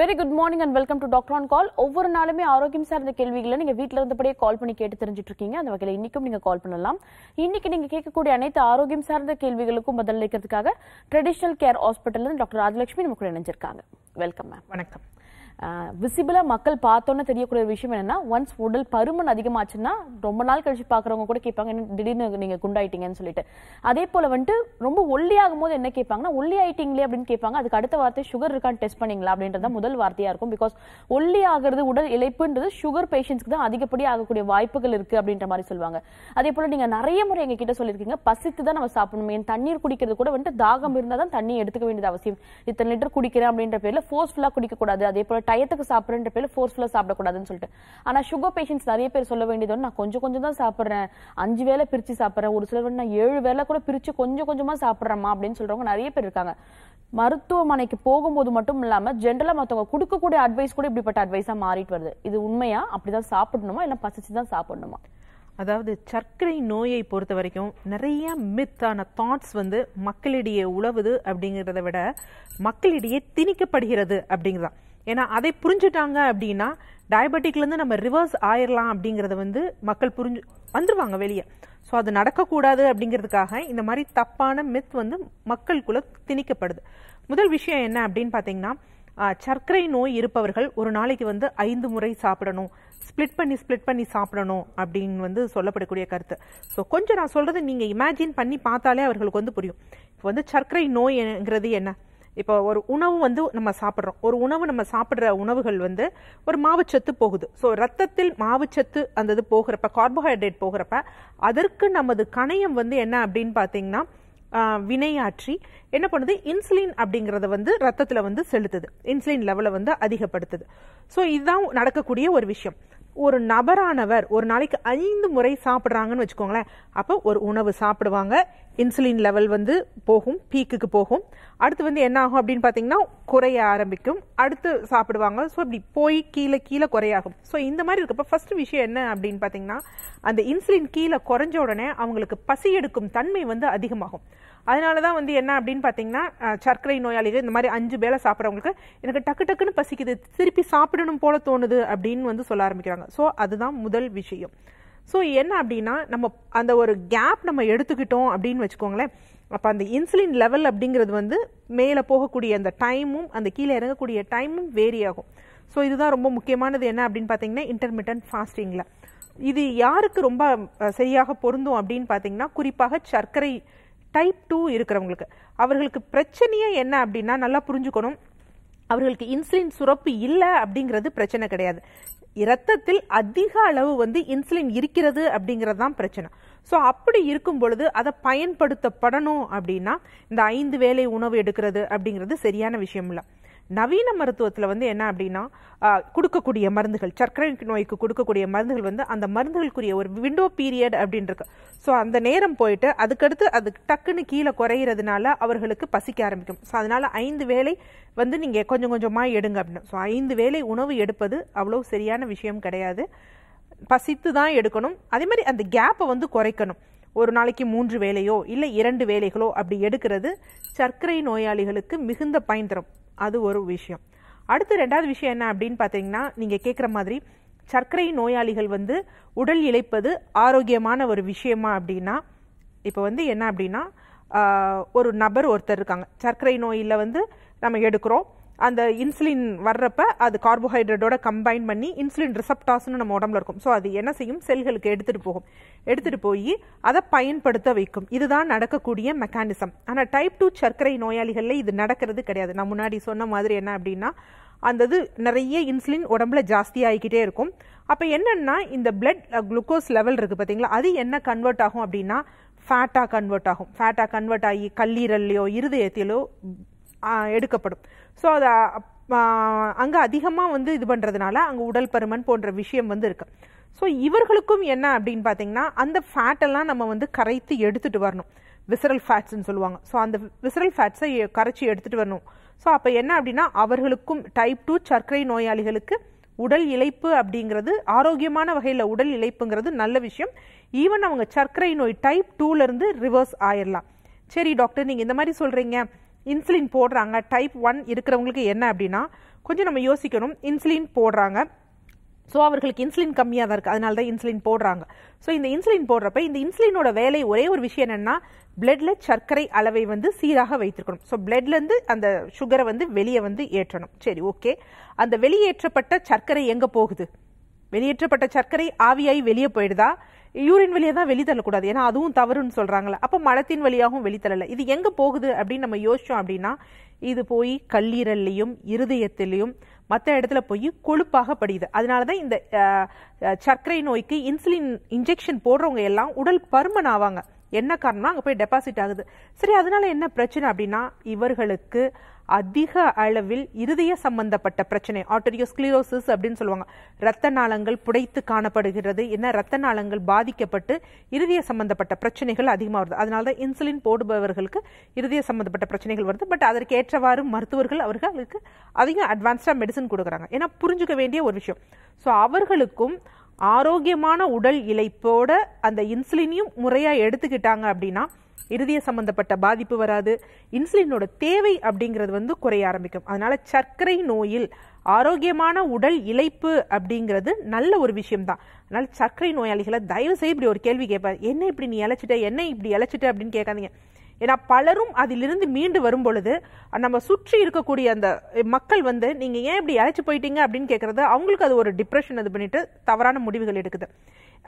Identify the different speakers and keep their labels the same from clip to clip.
Speaker 1: very good morning and welcome to doctor on call ஒவ்வொரு நாளுமே ஆரோக்கியம் சார்ந்த கேள்விகளை நீங்கள் வீட்டில் இருந்தபடியே கால் பண்ணி கேட்டு தெரிஞ்சுட்டு இருக்கீங்க அந்த வகையில் இன்றைக்கும் நீங்கள் கால் பண்ணலாம் இன்றைக்கி நீங்கள் கேட்கக்கூடிய அனைத்து ஆரோக்கியம் சார்ந்த கேள்விகளுக்கும் பதிலளிக்கிறதுக்காக traditional care hospital doctor Rajalakshmi நமக்கு இணைஞ்சிருக்காங்க வெல்கம் மேம் வணக்கம் விசிபிளாக மக்கள் பார்த்தோன்னே தெரியக்கூடிய விஷயம் என்னென்னா ஒன்ஸ் உடல் பருமன் அதிகமாச்சுன்னா ரொம்ப நாள் கழிச்சு பார்க்குறவங்க கூட கேட்பாங்க திடீர்னு நீங்கள் குண்டாயிட்டீங்கன்னு சொல்லிட்டு அதே போல் வந்துட்டு ரொம்ப ஒல்லியாகும் போது என்ன கேட்பாங்கன்னா ஒல்லி ஆயிட்டீங்களே அப்படின்னு கேட்பாங்க அதுக்கு அடுத்த வார்த்தை சுகர் இருக்கான்னு டெஸ்ட் பண்ணிங்களா அப்படின்றத முதல் வார்த்தையாக இருக்கும் பிகாஸ் ஒல்லி ஆகிறது உடல் இழைப்புன்றது சுகர் பேஷண்ட்ஸ்க்கு தான் அதிகப்படி ஆகக்கூடிய வாய்ப்புகள் இருக்குது அப்படின்ற மாதிரி சொல்லுவாங்க அதே போல் நீங்கள் நிறைய முறை எங்ககிட்ட கிட்ட சொல்லியிருக்கீங்க பசித்து தான் நம்ம சாப்பிடணும் என் தண்ணீர் குடிக்கிறது கூட வந்துட்டு தாகம் இருந்தால் தான் தண்ணி எடுத்துக்க வேண்டியது அவசியம் இத்தனை லிட்டர் குடிக்கிறேன் அப்படின்ற பேரில் ஃபோர்ஸ்ஃபுல்லாக குடிக்கக்கூடாது அதே போல் டயத்துக்கு சாப்பிட்றன்ற பேர் ஃபோர்ஸ்ஃபுல்லாக சாப்பிடக்கூடாதுன்னு சொல்லிட்டு ஆனால் சுகர் பேஷண்ட்ஸ் நிறைய பேர் சொல்ல வேண்டியது நான் கொஞ்சம் கொஞ்சம் தான் சாப்பிட்றேன் அஞ்சு வேலை பிரித்து சாப்பிட்றேன் ஒரு சிலர் நான் ஏழு வேலை கூட பிரித்து கொஞ்சம் கொஞ்சமாக சாப்பிட்றேம்மா அப்படின்னு சொல்கிறவங்க நிறைய பேர் இருக்காங்க மருத்துவமனைக்கு போகும்போது மட்டும் இல்லாமல் ஜென்ரலாக மற்றவங்க கொடுக்கக்கூடிய அட்வைஸ் கூட இப்படிப்பட்ட அட்வைஸாக மாறிட்டு வருது இது உண்மையா அப்படிதான் சாப்பிடணுமா
Speaker 2: இல்லை பசிச்சு தான் சாப்பிடணுமா அதாவது சர்க்கரை நோயை பொறுத்த வரைக்கும் நிறைய மித்தான தாட்ஸ் வந்து மக்களிடையே உழவுது அப்படிங்கிறத விட மக்களிடையே திணிக்கப்படுகிறது தான் ஏன்னா அதை புரிஞ்சுட்டாங்க அப்படின்னா டயபெட்டிக்லேருந்து நம்ம ரிவர்ஸ் ஆயிடலாம் அப்படிங்கிறத வந்து மக்கள் புரிஞ்சு வந்துருவாங்க வெளியே ஸோ அது நடக்கக்கூடாது அப்படிங்கிறதுக்காக இந்த மாதிரி தப்பான மித் வந்து மக்களுக்குள்ளே திணிக்கப்படுது முதல் விஷயம் என்ன அப்படின்னு பார்த்தீங்கன்னா சர்க்கரை நோய் இருப்பவர்கள் ஒரு நாளைக்கு வந்து ஐந்து முறை சாப்பிடணும் ஸ்ப்ளிட் பண்ணி ஸ்ப்ளிட் பண்ணி சாப்பிடணும் அப்படின்னு வந்து சொல்லப்படக்கூடிய கருத்து ஸோ கொஞ்சம் நான் சொல்கிறது நீங்கள் இமேஜின் பண்ணி பார்த்தாலே அவர்களுக்கு வந்து புரியும் இப்போ வந்து சர்க்கரை நோய்ங்கிறது என்ன இப்போ ஒரு உணவு வந்து நம்ம சாப்பிட்றோம் ஒரு உணவு நம்ம சாப்பிட்ற உணவுகள் வந்து ஒரு மாவுச்சத்து போகுது ஸோ ரத்தத்தில் மாவுச்சத்து அந்த இது போகிறப்ப கார்போஹைட்ரேட் போகிறப்ப அதற்கு நமது கணையம் வந்து என்ன அப்படின்னு பார்த்தீங்கன்னா வினையாற்றி என்ன பண்ணுது இன்சுலின் அப்படிங்கிறத வந்து ரத்தத்தில் வந்து செலுத்துது இன்சுலின் லெவலை வந்து அதிகப்படுத்துது ஸோ இதுதான் நடக்கக்கூடிய ஒரு விஷயம் ஒரு நபரானவர் ஒரு நாளைக்கு ஐந்து முறை சாப்பிட்றாங்கன்னு வச்சுக்கோங்களேன் அப்போ ஒரு உணவு சாப்பிடுவாங்க இன்சுலின் லெவல் வந்து போகும் பீக்குக்கு போகும் அடுத்து வந்து என்ன ஆகும் அப்படின்னு பார்த்தீங்கன்னா குறைய ஆரம்பிக்கும் அடுத்து சாப்பிடுவாங்க ஸோ இப்படி போய் கீழே கீழே குறையாகும் ஸோ இந்த மாதிரி இருக்கப்போ ஃபர்ஸ்ட் விஷயம் என்ன அப்படின்னு பார்த்தீங்கன்னா அந்த இன்சுலின் கீழே குறைஞ்ச உடனே அவங்களுக்கு பசி எடுக்கும் தன்மை வந்து அதிகமாகும் அதனால தான் வந்து என்ன அப்படின்னு பார்த்தீங்கன்னா சர்க்கரை நோயாளிகள் இந்த மாதிரி அஞ்சு வேலை சாப்பிட்றவங்களுக்கு எனக்கு டக்கு டக்குன்னு பசிக்குது திருப்பி சாப்பிடணும் போல தோணுது அப்படின்னு வந்து சொல்ல ஆரம்பிக்கிறாங்க ஸோ அதுதான் முதல் விஷயம் ஸோ என்ன அப்படின்னா நம்ம அந்த ஒரு கேப் நம்ம எடுத்துக்கிட்டோம் அப்படின்னு வச்சுக்கோங்களேன் அப்போ அந்த இன்சுலின் லெவல் அப்படிங்கிறது வந்து மேலே போகக்கூடிய அந்த டைமும் அந்த கீழே இறங்கக்கூடிய டைமும் வேரி ஆகும் ஸோ இதுதான் ரொம்ப முக்கியமானது என்ன அப்படின்னு பார்த்தீங்கன்னா இன்டர்மீடியன்ட் ஃபாஸ்டிங்கில் இது யாருக்கு ரொம்ப சரியாக பொருந்தும் அப்படின்னு பார்த்தீங்கன்னா குறிப்பாக சர்க்கரை டைப் டூ இருக்கிறவங்களுக்கு அவர்களுக்கு பிரச்சனையே என்ன அப்படின்னா நல்லா புரிஞ்சுக்கணும் அவர்களுக்கு இன்சுலின் சுரப்பு இல்லை அப்படிங்கிறது பிரச்சனை கிடையாது இரத்தத்தில் அதிக அளவு வந்து இன்சுலின் இருக்கிறது அப்படிங்கிறது தான் பிரச்சனை ஸோ அப்படி இருக்கும் பொழுது அதை பயன்படுத்தப்படணும் அப்படின்னா இந்த ஐந்து வேலை உணவு எடுக்கிறது அப்படிங்கிறது சரியான விஷயம் இல்லை நவீன மருத்துவத்தில் வந்து என்ன அப்படின்னா கொடுக்கக்கூடிய மருந்துகள் சர்க்கரை நோய்க்கு கொடுக்கக்கூடிய மருந்துகள் வந்து அந்த மருந்துகளுக்குரிய ஒரு விண்டோ பீரியட் இருக்கு ஸோ அந்த நேரம் போயிட்டு அதுக்கடுத்து அது டக்குன்னு கீழே குறையிறதுனால அவர்களுக்கு பசிக்க ஆரம்பிக்கும் ஸோ அதனால் ஐந்து வேலை வந்து நீங்கள் கொஞ்சம் கொஞ்சமாக எடுங்க அப்படின்னு ஸோ ஐந்து வேலை உணவு எடுப்பது அவ்வளோ சரியான விஷயம் கிடையாது பசித்து தான் எடுக்கணும் அதே மாதிரி அந்த கேப்பை வந்து குறைக்கணும் ஒரு நாளைக்கு மூன்று வேலையோ இல்லை இரண்டு வேலைகளோ அப்படி எடுக்கிறது சர்க்கரை நோயாளிகளுக்கு மிகுந்த பயன் தரும் அது ஒரு விஷயம் அடுத்து ரெண்டாவது விஷயம் என்ன அப்படின்னு பார்த்தீங்கன்னா நீங்கள் கேட்குற மாதிரி சர்க்கரை நோயாளிகள் வந்து உடல் இழைப்பது ஆரோக்கியமான ஒரு விஷயமா அப்படின்னா இப்போ வந்து என்ன அப்படின்னா ஒரு நபர் ஒருத்தர் இருக்காங்க சர்க்கரை நோயில் வந்து நம்ம எடுக்கிறோம் அந்த இன்சுலின் வர்றப்ப அது கார்போஹைட்ரேட்டோட கம்பைன் பண்ணி இன்சுலின் ரிசப்டாஸ்னு நம்ம உடம்புல இருக்கும் ஸோ அது என்ன செய்யும் செல்களுக்கு எடுத்துகிட்டு போகும் எடுத்துகிட்டு போய் அதை பயன்படுத்த வைக்கும் இதுதான் நடக்கக்கூடிய மெக்கானிசம் ஆனால் டைப் டூ சர்க்கரை நோயாளிகளில் இது நடக்கிறது கிடையாது நான் முன்னாடி சொன்ன மாதிரி என்ன அப்படின்னா அந்த இது நிறைய இன்சுலின் உடம்புல ஜாஸ்தி ஆகிக்கிட்டே இருக்கும் அப்போ என்னென்னா இந்த பிளட் குளுக்கோஸ் லெவல் இருக்குது பார்த்தீங்களா அது என்ன கன்வெர்ட் ஆகும் அப்படின்னா ஃபேட்டாக கன்வெர்ட் ஆகும் ஃபேட்டாக கன்வெர்ட் ஆகி கல்லீரல்லையோ இருதயத்திலோ எடுக்கப்படும் ஸோ அதை அங்கே அதிகமாக வந்து இது பண்ணுறதுனால அங்கே உடல் பருமன் போன்ற விஷயம் வந்து இருக்குது ஸோ இவர்களுக்கும் என்ன அப்படின்னு பார்த்தீங்கன்னா அந்த ஃபேட்டெல்லாம் நம்ம வந்து கரைத்து எடுத்துகிட்டு வரணும் விசரல் ஃபேட்ஸ்ன்னு சொல்லுவாங்க ஸோ அந்த விசரல் ஃபேட்ஸை கரைச்சி எடுத்துகிட்டு வரணும் ஸோ அப்போ என்ன அப்படின்னா அவர்களுக்கும் டைப் டூ சர்க்கரை நோயாளிகளுக்கு உடல் இழைப்பு அப்படிங்கிறது ஆரோக்கியமான வகையில் உடல் இழைப்புங்கிறது நல்ல விஷயம் ஈவன் அவங்க சர்க்கரை நோய் டைப் டூலேருந்து ரிவர்ஸ் ஆயிடலாம் சரி டாக்டர் நீங்கள் இந்த மாதிரி சொல்கிறீங்க இன்சுலின் போடுறாங்க டைப் ஒன் இருக்கிறவங்களுக்கு என்ன அப்படின்னா கொஞ்சம் நம்ம யோசிக்கணும் இன்சுலின் போடுறாங்க ஸோ அவர்களுக்கு இன்சுலின் கம்மியாக தான் இருக்குது அதனால தான் இன்சுலின் போடுறாங்க ஸோ இந்த இன்சுலின் போடுறப்ப இந்த இன்சுலினோட வேலை ஒரே ஒரு விஷயம் என்னென்னா பிளட்ல சர்க்கரை அளவை வந்து சீராக வைத்திருக்கணும் ஸோ பிளட்லேருந்து அந்த சுகரை வந்து வெளியே வந்து ஏற்றணும் சரி ஓகே அந்த வெளியேற்றப்பட்ட சர்க்கரை எங்கே போகுது வெளியேற்றப்பட்ட சர்க்கரை ஆவியாகி வெளியே போயிடுதா யூரின் வழியாக தான் வெளித்தள்ளக்கூடாது ஏன்னா அதுவும் தவறுன்னு சொல்கிறாங்களே அப்போ மலத்தின் வழியாகவும் வெளித்தள்ளலை இது எங்கே போகுது அப்படின்னு நம்ம யோசித்தோம் அப்படின்னா இது போய் கல்லீரல்லையும் இருதயத்திலையும் மற்ற இடத்துல போய் கொழுப்பாக படியுது அதனால தான் இந்த சர்க்கரை நோய்க்கு இன்சுலின் இன்ஜெக்ஷன் போடுறவங்க எல்லாம் உடல் பருமன் ஆவாங்க என்ன காரணம்னா அங்கே போய் டெபாசிட் ஆகுது சரி அதனால என்ன பிரச்சனை அப்படின்னா இவர்களுக்கு அதிக அளவில் இருதய சம்பந்தப்பட்ட பிரச்சனை ஆட்டரியோஸ்கிளிரோசிஸ் அப்படின்னு சொல்லுவாங்க இரத்த நாளங்கள் புடைத்து காணப்படுகிறது என்ன இரத்த நாளங்கள் பாதிக்கப்பட்டு இருதய சம்பந்தப்பட்ட பிரச்சனைகள் அதிகமாக வருது அதனால தான் இன்சுலின் போடுபவர்களுக்கு இருதய சம்பந்தப்பட்ட பிரச்சனைகள் வருது பட் அதற்கு ஏற்றவாறு மருத்துவர்கள் அவர்களுக்கு அதிகம் அட்வான்ஸ்டாக மெடிசன் கொடுக்குறாங்க ஏன்னா புரிஞ்சுக்க வேண்டிய ஒரு விஷயம் ஸோ அவர்களுக்கும் ஆரோக்கியமான உடல் இழைப்போட அந்த இன்சுலினையும் முறையாக எடுத்துக்கிட்டாங்க அப்படின்னா இறுதிய சம்பந்தப்பட்ட பாதிப்பு வராது இன்சுலினோட தேவை அப்படிங்கிறது வந்து குறைய ஆரம்பிக்கும் அதனால சர்க்கரை நோயில் ஆரோக்கியமான உடல் இழைப்பு அப்படிங்கிறது நல்ல ஒரு விஷயம்தான் அதனால சர்க்கரை நோயாளிகளை தயவு செய்து இப்படி ஒரு கேள்வி கேட்பாரு என்ன இப்படி நீ இழைச்சிட்ட என்ன இப்படி இழைச்சிட்ட அப்படின்னு கேட்காதீங்க ஏன்னா பலரும் அதிலிருந்து மீண்டு வரும் பொழுது நம்ம சுற்றி இருக்கக்கூடிய அந்த மக்கள் வந்து நீங்கள் ஏன் இப்படி அழைச்சி போயிட்டீங்க அப்படின்னு கேட்குறது அவங்களுக்கு அது ஒரு டிப்ரெஷன் இது பண்ணிட்டு தவறான முடிவுகள் எடுக்குது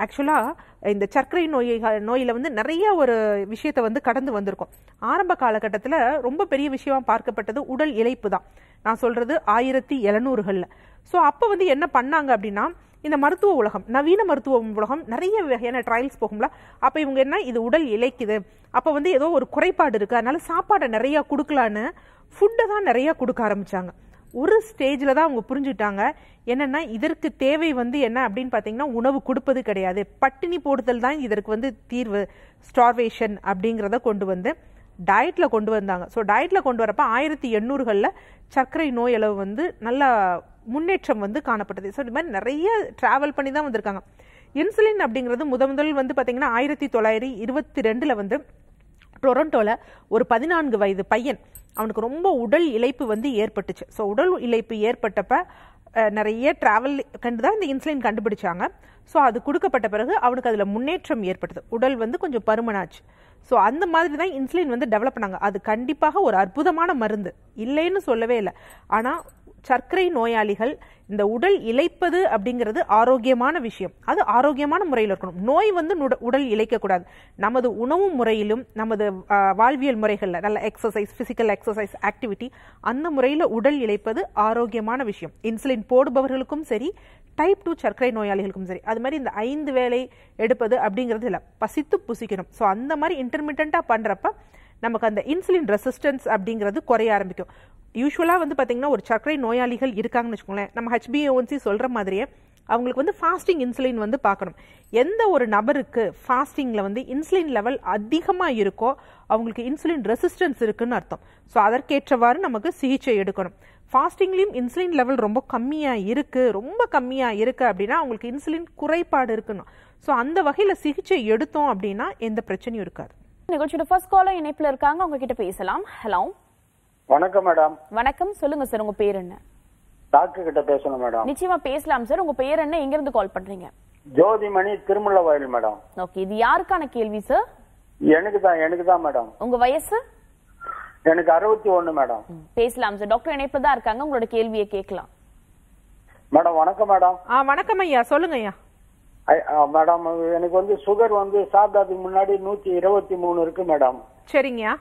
Speaker 2: ஆக்சுவலாக இந்த சர்க்கரை நோய் நோயில் வந்து நிறைய ஒரு விஷயத்தை வந்து கடந்து வந்திருக்கும் ஆரம்ப காலகட்டத்தில் ரொம்ப பெரிய விஷயமா பார்க்கப்பட்டது உடல் இழைப்பு தான் நான் சொல்கிறது ஆயிரத்தி எழுநூறுகளில் ஸோ அப்போ வந்து என்ன பண்ணாங்க அப்படின்னா இந்த மருத்துவ உலகம் நவீன மருத்துவ உலகம் நிறைய வகையான ட்ரையல்ஸ் போகும்ல அப்போ இவங்க என்ன இது உடல் இழைக்குது அப்போ வந்து ஏதோ ஒரு குறைபாடு இருக்குது அதனால சாப்பாடை நிறையா கொடுக்கலான்னு ஃபுட்டை தான் நிறையா கொடுக்க ஆரம்பித்தாங்க ஒரு ஸ்டேஜில் தான் அவங்க புரிஞ்சுட்டாங்க என்னென்னா இதற்கு தேவை வந்து என்ன அப்படின்னு பார்த்தீங்கன்னா உணவு கொடுப்பது கிடையாது பட்டினி போடுதல் தான் இதற்கு வந்து தீர்வு ஸ்டார்வேஷன் அப்படிங்கிறத கொண்டு வந்து டயட்டில் கொண்டு வந்தாங்க ஸோ டயட்டில் கொண்டு வரப்போ ஆயிரத்தி எண்ணூறுகளில் சர்க்கரை நோய் அளவு வந்து நல்லா முன்னேற்றம் வந்து காணப்பட்டது ஸோ இது மாதிரி நிறைய ட்ராவல் பண்ணி தான் வந்திருக்காங்க இன்சுலின் அப்படிங்கிறது முத முதல் வந்து பார்த்திங்கன்னா ஆயிரத்தி தொள்ளாயிரத்தி இருபத்தி ரெண்டில் வந்து டொரண்டோவில் ஒரு பதினான்கு வயது பையன் அவனுக்கு ரொம்ப உடல் இழைப்பு வந்து ஏற்பட்டுச்சு ஸோ உடல் இழைப்பு ஏற்பட்டப்ப நிறைய ட்ராவல் கண்டு தான் இந்த இன்சுலின் கண்டுபிடிச்சாங்க ஸோ அது கொடுக்கப்பட்ட பிறகு அவனுக்கு அதில் முன்னேற்றம் ஏற்பட்டது உடல் வந்து கொஞ்சம் பருமனாச்சு ஸோ அந்த மாதிரி தான் இன்சுலின் வந்து டெவலப் பண்ணாங்க அது கண்டிப்பாக ஒரு அற்புதமான மருந்து இல்லைன்னு சொல்லவே இல்லை ஆனால் சர்க்கரை நோயாளிகள் இந்த உடல் இழைப்பது அப்படிங்கிறது ஆரோக்கியமான விஷயம் அது ஆரோக்கியமான முறையில் இருக்கணும் நோய் வந்து உடல் இழைக்கக்கூடாது நமது உணவு முறையிலும் நமது வாழ்வியல் முறைகளில் நல்ல எக்ஸசைஸ் பிசிக்கல் எக்ஸசைஸ் ஆக்டிவிட்டி அந்த முறையில் உடல் இழைப்பது ஆரோக்கியமான விஷயம் இன்சுலின் போடுபவர்களுக்கும் சரி டைப் டூ சர்க்கரை நோயாளிகளுக்கும் சரி அது மாதிரி இந்த ஐந்து வேலை எடுப்பது அப்படிங்கிறது இல்லை பசித்து புசிக்கணும் ஸோ அந்த மாதிரி இன்டர்மீடியண்ட்டாக பண்ணுறப்ப நமக்கு அந்த இன்சுலின் ரெசிஸ்டன்ஸ் அப்படிங்கிறது குறைய ஆரம்பிக்கும் யூஸ்வலாக வந்து பார்த்திங்கன்னா ஒரு சர்க்கரை நோயாளிகள் இருக்காங்கன்னு வச்சுக்கோங்களேன் நம்ம ஹெச்பிஓன்சி சொல்கிற மாதிரியே அவங்களுக்கு வந்து ஃபாஸ்டிங் இன்சுலின் வந்து பார்க்கணும் எந்த ஒரு நபருக்கு ஃபாஸ்டிங்கில் வந்து இன்சுலின் லெவல் அதிகமாக இருக்கோ அவங்களுக்கு இன்சுலின் ரெசிஸ்டன்ஸ் இருக்குன்னு அர்த்தம் ஸோ அதற்கேற்றவாறு நமக்கு சிகிச்சை எடுக்கணும் ஃபாஸ்டிங்லேயும் இன்சுலின் லெவல் ரொம்ப கம்மியாக இருக்குது ரொம்ப கம்மியாக இருக்குது அப்படின்னா அவங்களுக்கு இன்சுலின் குறைபாடு இருக்கணும் ஸோ அந்த வகையில் சிகிச்சை எடுத்தோம் அப்படின்னா எந்த பிரச்சனையும் இருக்காது நிகழ்ச்சியோட ஃபர்ஸ்ட் காலர் இணைப்பில் இருக்காங்க உங்ககிட்ட பேசலாம் ஹலோ வணக்கம் மேடம்
Speaker 1: வணக்கம் சொல்லுங்க சார் உங்க பேர் என்ன
Speaker 2: டாக்டர் கிட்ட பேசணும் மேடம்
Speaker 1: நிச்சயமா பேசலாம் சார் உங்க பேர் என்ன எங்க இருந்து கால் பண்றீங்க
Speaker 3: ஜோதிமணி திருமல வயல் மேடம்
Speaker 1: ஓகே இது யாருக்கான கேள்வி சார்
Speaker 3: எனக்கு தான் எனக்கு தான் மேடம் உங்க வயசு எனக்கு அறுபத்தி ஒண்ணு மேடம்
Speaker 1: பேசலாம் சார் டாக்டர் இணைப்பு தான் இருக்காங்க உங்களோட கேள்வியை கேட்கலாம்
Speaker 3: மேடம் வணக்கம் மேடம்
Speaker 2: ஆ வணக்கம் ஐயா சொல்லுங்க
Speaker 3: ஐயா மேடம் எனக்கு வந்து சுகர் வந்து சாப்பிட்டதுக்கு முன்னாடி நூத்தி இருபத்தி மூணு இருக்கு மேடம் சரிங்கய்யா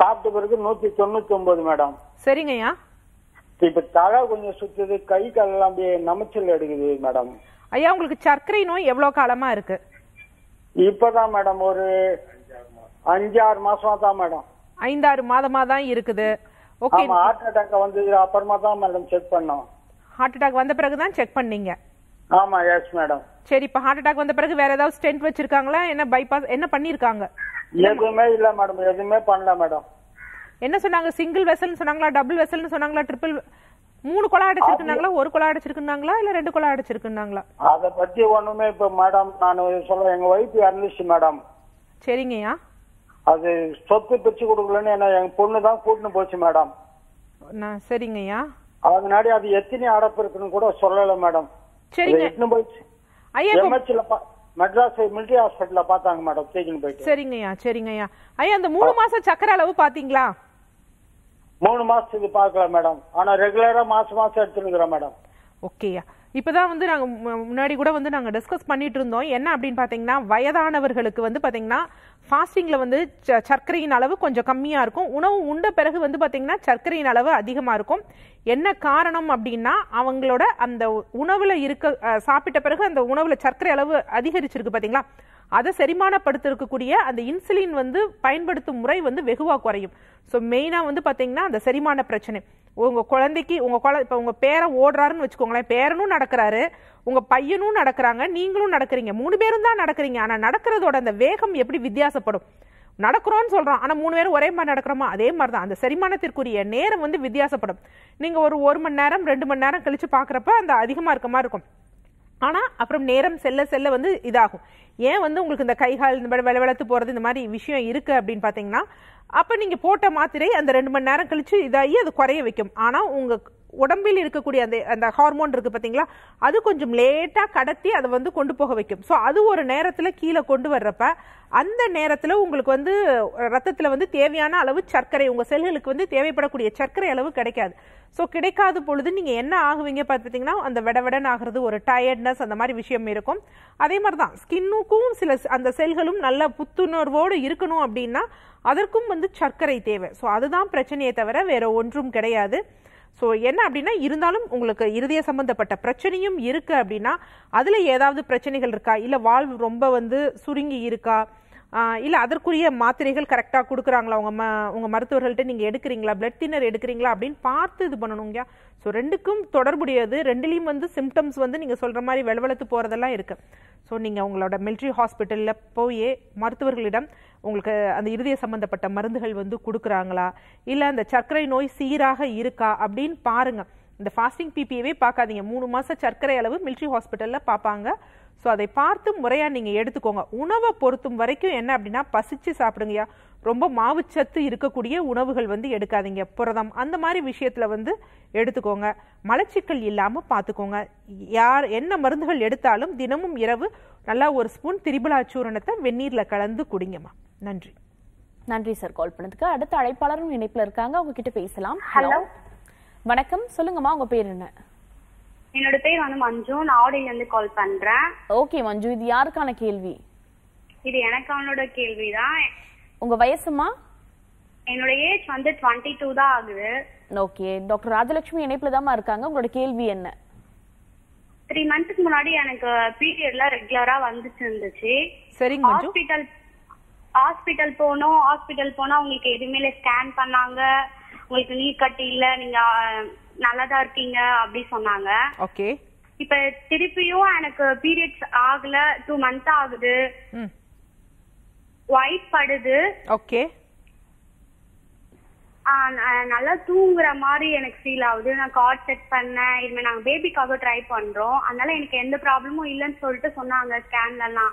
Speaker 3: சாப்பிட்ட பிறகு நூத்தி தொண்ணூத்தி ஒன்பது மேடம் சரிங்கய்யா இப்ப தலை கொஞ்சம் சுத்துது கை கல்லாம் அப்படியே நமைச்சல் எடுக்குது மேடம்
Speaker 2: ஐயா உங்களுக்கு சர்க்கரை நோய் எவ்வளவு காலமா இருக்கு இப்பதான் மேடம் ஒரு அஞ்சாறு மாசமா தான் மேடம் ஐந்தாறு மாதமா தான் இருக்குது ஓகே ஹார்ட்
Speaker 3: அட்டாக் வந்து அப்புறமா தான்
Speaker 2: மேடம் செக் பண்ணோம் ஹார்ட் அட்டாக் வந்த பிறகு தான் செக் பண்ணீங்க ஆமா எஸ் மேடம் சரி இப்ப ஹார்ட் அட்டாக் வந்த பிறகு வேற ஏதாவது ஸ்டென்ட் வச்சிருக்காங்களா என்ன பைபாஸ் என்ன பண்ணிருக்காங்க எதுவுமே இல்ல மேடம்
Speaker 3: எதுவுமே பண்ணல மேடம்
Speaker 2: என்ன சொன்னாங்க சிங்கிள் வெசல்னு சொன்னாங்களா டபுள் வெசல்னு சொன்னாங்களா ட்ரிபிள் மூணு குழா அடிச்சிருக்குனாங்களா ஒரு குழா அடிச்சிருக்குனாங்களா இல்ல ரெண்டு குழா அடிச்சிருக்குனாங்களா
Speaker 3: அத பத்தி ஒண்ணுமே இப்ப மேடம் நான் சொல்றேன் எங்க வைஃப் இறந்துச்சு மேடம் சரிங்கய்யா அது சொத்து பிரிச்சு கொடுக்கலன்னு என்ன எங்க பொண்ணு தான் கூட்டின்னு போச்சு மேடம் சரிங்கய்யா அதனாடி அது எத்தனை அடைப்பு இருக்குன்னு கூட சொல்லல மேடம் சரிங்க ஐயா மெட்ராஸ் மிலிட்டரி ஹாஸ்பிடல்ல பாத்தாங்க மேடம் தூக்கின்னு போயிட்டு
Speaker 2: சரிங்கய்யா சரிங்கய்யா ஐயா அந்த மூணு மாசம் சக்கர அளவு பாத்தீங்களா மூணு மாசத்துக்கு பாக்கல மேடம் ஆனா ரெகுலரா
Speaker 3: மாசம் மாசம் எடுத்துருக்குறேன் மேடம்
Speaker 2: ஓகேயா இப்போ தான் வந்து நாங்கள் முன்னாடி கூட வந்து நாங்கள் டிஸ்கஸ் பண்ணிட்டு இருந்தோம் என்ன அப்படின்னு பார்த்தீங்கன்னா வயதானவர்களுக்கு வந்து பார்த்தீங்கன்னா ஃபாஸ்டிங்கில் வந்து ச சர்க்கரையின் அளவு கொஞ்சம் கம்மியாக இருக்கும் உணவு உண்ட பிறகு வந்து பார்த்தீங்கன்னா சர்க்கரையின் அளவு அதிகமாக இருக்கும் என்ன காரணம் அப்படின்னா அவங்களோட அந்த உணவில் இருக்க சாப்பிட்ட பிறகு அந்த உணவில் சர்க்கரை அளவு அதிகரிச்சிருக்கு பார்த்தீங்களா அதை செரிமானப்படுத்திருக்கக்கூடிய அந்த இன்சுலின் வந்து பயன்படுத்தும் முறை வந்து வெகுவாக குறையும் ஸோ மெயினாக வந்து பார்த்தீங்கன்னா அந்த செரிமான பிரச்சனை உங்கள் குழந்தைக்கு உங்கள் குழ இப்போ உங்கள் பேரை ஓடுறாருன்னு வச்சுக்கோங்களேன் பேரனும் நடக்கிறாரு உங்கள் பையனும் நடக்கிறாங்க நீங்களும் நடக்கிறீங்க மூணு பேரும் தான் நடக்கிறீங்க ஆனால் நடக்கிறதோட அந்த வேகம் எப்படி வித்தியாசப்படும் நடக்கிறோன்னு சொல்கிறோம் ஆனால் மூணு பேரும் ஒரே மாதிரி நடக்கிறோமா அதே மாதிரி தான் அந்த செரிமானத்திற்குரிய நேரம் வந்து வித்தியாசப்படும் நீங்கள் ஒரு ஒரு மணி நேரம் ரெண்டு மணி நேரம் கழித்து பார்க்குறப்ப அந்த அதிகமாக இருக்க மாதிரி இருக்கும் ஆனால் அப்புறம் நேரம் செல்ல செல்ல வந்து இதாகும் ஏன் வந்து உங்களுக்கு இந்த கைகால் இந்த மாதிரி வெளவெளத்து போகிறது இந்த மாதிரி விஷயம் இருக்குது அப்படின்னு பார்த்தீங்கன்னா அப்போ நீங்கள் போட்ட மாத்திரை அந்த ரெண்டு மணி நேரம் கழித்து இதாகி அது குறைய வைக்கும் ஆனால் உங்கள் உடம்பில் இருக்கக்கூடிய அந்த அந்த ஹார்மோன் இருக்குது பார்த்தீங்களா அது கொஞ்சம் லேட்டாக கடத்தி அதை வந்து கொண்டு போக வைக்கும் ஸோ அது ஒரு நேரத்தில் கீழே கொண்டு வர்றப்ப அந்த நேரத்தில் உங்களுக்கு வந்து ரத்தத்தில் வந்து தேவையான அளவு சர்க்கரை உங்கள் செல்களுக்கு வந்து தேவைப்படக்கூடிய சர்க்கரை அளவு கிடைக்காது ஸோ கிடைக்காத பொழுது நீங்கள் என்ன ஆகுவீங்க பார்த்துட்டிங்கன்னா அந்த விடவிடன் ஆகிறது ஒரு டயர்ட்னஸ் அந்த மாதிரி விஷயம் இருக்கும் அதே மாதிரி தான் ஸ்கின்னுக்கும் சில அந்த செல்களும் நல்ல புத்துணர்வோடு இருக்கணும் அப்படின்னா அதற்கும் வந்து சர்க்கரை தேவை ஸோ அதுதான் பிரச்சனையை தவிர வேறு ஒன்றும் கிடையாது ஸோ என்ன அப்படின்னா இருந்தாலும் உங்களுக்கு இருதய சம்பந்தப்பட்ட பிரச்சனையும் இருக்குது அப்படின்னா அதில் ஏதாவது பிரச்சனைகள் இருக்கா இல்லை வாழ்வு ரொம்ப வந்து சுருங்கி இருக்கா இல்லை அதற்குரிய மாத்திரைகள் கரெக்டாக கொடுக்குறாங்களா உங்கள் ம உங்கள் மருத்துவர்கள்ட்ட நீங்கள் எடுக்கிறீங்களா பிளட் தின்னர் எடுக்கிறீங்களா அப்படின்னு பார்த்து இது பண்ணணுங்க ஸோ ரெண்டுக்கும் தொடர்புடையது ரெண்டுலேயும் வந்து சிம்டம்ஸ் வந்து நீங்கள் சொல்கிற மாதிரி வெளவெளத்து போகிறதெல்லாம் இருக்குது ஸோ நீங்கள் உங்களோட மிலிட்ரி ஹாஸ்பிட்டலில் போய் மருத்துவர்களிடம் உங்களுக்கு அந்த இருதய சம்மந்தப்பட்ட மருந்துகள் வந்து கொடுக்குறாங்களா இல்லை அந்த சர்க்கரை நோய் சீராக இருக்கா அப்படின்னு பாருங்கள் இந்த ஃபாஸ்டிங் பிபிஏவே பார்க்காதீங்க மூணு மாதம் சர்க்கரை அளவு மிலிட்ரி ஹாஸ்பிட்டலில் பார்ப்பாங்க ஸோ அதை பார்த்து முறையாக நீங்கள் எடுத்துக்கோங்க உணவை பொறுத்தும் வரைக்கும் என்ன அப்படின்னா பசிச்சு சாப்பிடுங்கயா ரொம்ப மாவுச்சத்து இருக்கக்கூடிய உணவுகள் வந்து எடுக்காதீங்க புரதம் அந்த மாதிரி விஷயத்தில் வந்து எடுத்துக்கோங்க மலச்சிக்கல் இல்லாமல் பார்த்துக்கோங்க யார் என்ன மருந்துகள் எடுத்தாலும் தினமும் இரவு நல்லா ஒரு ஸ்பூன் திரிபுலாச்சூரணத்தை வெந்நீரில் கலந்து குடிங்கம்மா நன்றி நன்றி
Speaker 1: சார் கால் பண்ணதுக்கு அடுத்த அழைப்பாளரும் இணைப்பில் இருக்காங்க அவங்க கிட்ட பேசலாம் ஹலோ வணக்கம் சொல்லுங்கம்மா உங்க பேர் என்ன
Speaker 4: என்னோட பேர் வந்து
Speaker 1: மஞ்சு நான் ஆடில இருந்து கால் பண்றேன் ஓகே மஞ்சு இது யாருக்கான கேள்வி
Speaker 4: இது எனக்கு அவனோட கேள்விதான்
Speaker 1: உங்க வயசுமா
Speaker 4: என்னோட ஏஜ் வந்து டுவெண்ட்டி டூ தான் ஆகுது
Speaker 1: ஓகே டாக்டர் ராஜலட்சுமி இணைப்புல தான் இருக்காங்க உங்களோட கேள்வி என்ன
Speaker 4: த்ரீ மந்த்ஸ்க்கு முன்னாடி எனக்கு பீரியட்ல ரெகுலரா வந்துட்டு இருந்துச்சு சரி ஹாஸ்பிட்டல் ஹாஸ்பிட்டல் போனோம் ஹாஸ்பிட்டல் போனா உங்களுக்கு எதுவுமே ஸ்கேன் பண்ணாங்க உங்களுக்கு நீ கட்டி இல்ல நீங்க நல்லதா இருக்கீங்க அப்படி சொன்னாங்க ஓகே இப்ப திருப்பியும் எனக்கு பீரியட்ஸ் ஆகல டூ மந்த் ஆகுது ஒயிட் படுது ஓகே நல்லா தூங்குற மாதிரி எனக்கு ஃபீல் ஆகுது நான் கார்ட் செக் பண்ணேன் இனிமே நாங்க பேபிக்காக ட்ரை பண்றோம் அதனால எனக்கு எந்த ப்ராப்ளமும் இல்லைன்னு சொல்லிட்டு சொன்னாங்க ஸ்கேன்ல எல்லாம்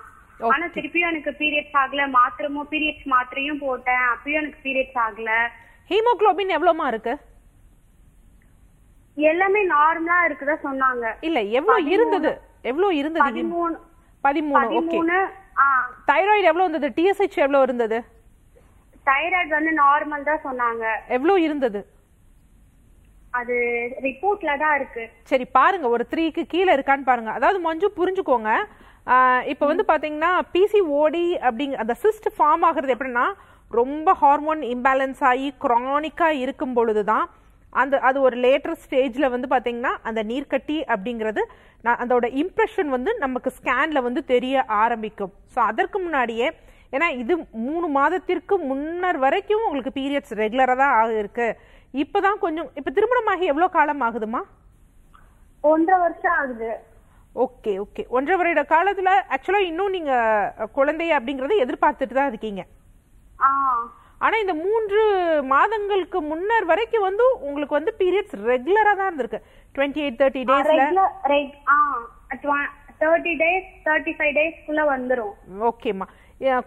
Speaker 4: ஆனா திருப்பியும் எனக்கு பீரியட்ஸ் ஆகல மாத்திரமும் பீரியட்ஸ் மாத்திரையும் போட்டேன் அப்பயும்
Speaker 2: எனக்கு பீரியட்ஸ் ஆகல ஹீமோகுளோபின் எவ்வளவுமா இருக்கு எல்லாமே நார்மலா இருக்குதா சொன்னாங்க இல்ல எவ்வளவு இருந்தது எவ்வளவு இருந்தது பதிமூணு பதிமூணு ஓகே தைராய்டு எவ்வளவு இருந்தது டிஎஸ்ஹெச் எவ்வளவு இருந்தது
Speaker 4: தைராய்டு வந்து நார்மல் தான் சொன்னாங்க
Speaker 2: எவ்வளவு இருந்தது
Speaker 4: அது ரிப்போர்ட்ல தான் இருக்கு
Speaker 2: சரி பாருங்க ஒரு த்ரீக்கு கீழே இருக்கான்னு பாருங்க அதாவது மஞ்சு புரிஞ்சுக்கோங்க இப்போ வந்து பாத்தீங்கன்னா பிசிஓடி அப்படிங்க அந்த சிஸ்ட் ஃபார்ம் ஆகுறது எப்படின்னா ரொம்ப ஹார்மோன் இம்பேலன்ஸ் ஆகி குரானிக்காக இருக்கும் பொழுது தான் அந்த அது ஒரு லேட்டர் ஸ்டேஜில் வந்து பார்த்தீங்கன்னா அந்த நீர்க்கட்டி அப்படிங்கிறது நான் அதோட இம்ப்ரெஷன் வந்து நமக்கு ஸ்கேனில் வந்து தெரிய ஆரம்பிக்கும் ஸோ அதற்கு முன்னாடியே ஏன்னா இது மூணு மாதத்திற்கு முன்னர் வரைக்கும் உங்களுக்கு பீரியட்ஸ் ரெகுலராக தான் ஆகிருக்கு இப்போ தான் கொஞ்சம் இப்போ திருமணமாகி எவ்வளோ காலம் ஆகுதுமா ஒன்றரை வருஷம் ஆகுது ஓகே ஓகே ஒன்றரை வருட காலத்தில் ஆக்சுவலாக இன்னும் நீங்கள் குழந்தை அப்படிங்கிறத எதிர்பார்த்துட்டு தான் இருக்கீங்க ஆனால் இந்த மூன்று மாதங்களுக்கு முன்னர் வரைக்கும் வந்து உங்களுக்கு வந்து பீரியட்ஸ் ரெகுலராக தான் இருந்திருக்கு டுவெண்ட்டி எயிட் தேர்ட்டி டேஸ்ல thirty days thirty five days குள்ள வந்துடும் ஓகேம்மா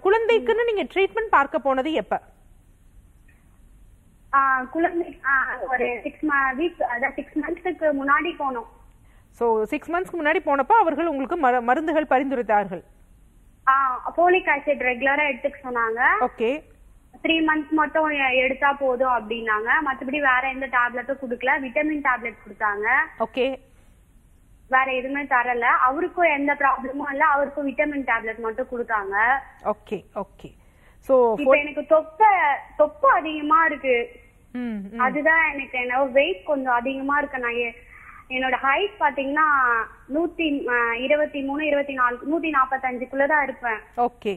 Speaker 2: குழந்தைக்குன்னு நீங்க ட்ரீட்மெண்ட் பார்க்க போனது எப்ப
Speaker 4: குழந்தை ஒரு சிக்ஸ் வீக் அதான் சிக்ஸ் மந்த்ஸ்க்கு முன்னாடி போனோம்
Speaker 2: ஸோ சிக்ஸ் மந்த்ஸ்க்கு முன்னாடி போனப்போ அவர்கள் உங்களுக்கு மருந்துகள் பரிந்துரைத்தார்கள்
Speaker 4: போலிக் ஆசிட் ரெகுலரா எடுத்துக்க சொன்னாங்க ஓகே த்ரீ மந்த்ஸ் மட்டும் எடுத்தா போதும் அப்படின்னாங்க மத்தபடி வேற எந்த டேப்லெட்டும் குடுக்கல விட்டமின் டேப்லெட் கொடுத்தாங்க ஓகே வேற எதுவுமே தரல அவருக்கும் எந்த ப்ராப்ளமும் இல்ல அவருக்கும் விட்டமின் டேப்லெட் மட்டும் கொடுத்தாங்க
Speaker 2: ஓகே ஓகே சோ இப்போ எனக்கு
Speaker 4: தொப்பை தொப்ப அதிகமா இருக்கு அதுதான் எனக்கு என்ன வெயிட் கொஞ்சம் அதிகமா இருக்கு நான் என்னோட ஹைட் பாத்தீங்கன்னா நூத்தி இருபத்தி மூணு இருபத்தி நாலு நூத்தி நாப்பத்தஞ்சுக்குள்ளதான் இருப்பேன் ஓகே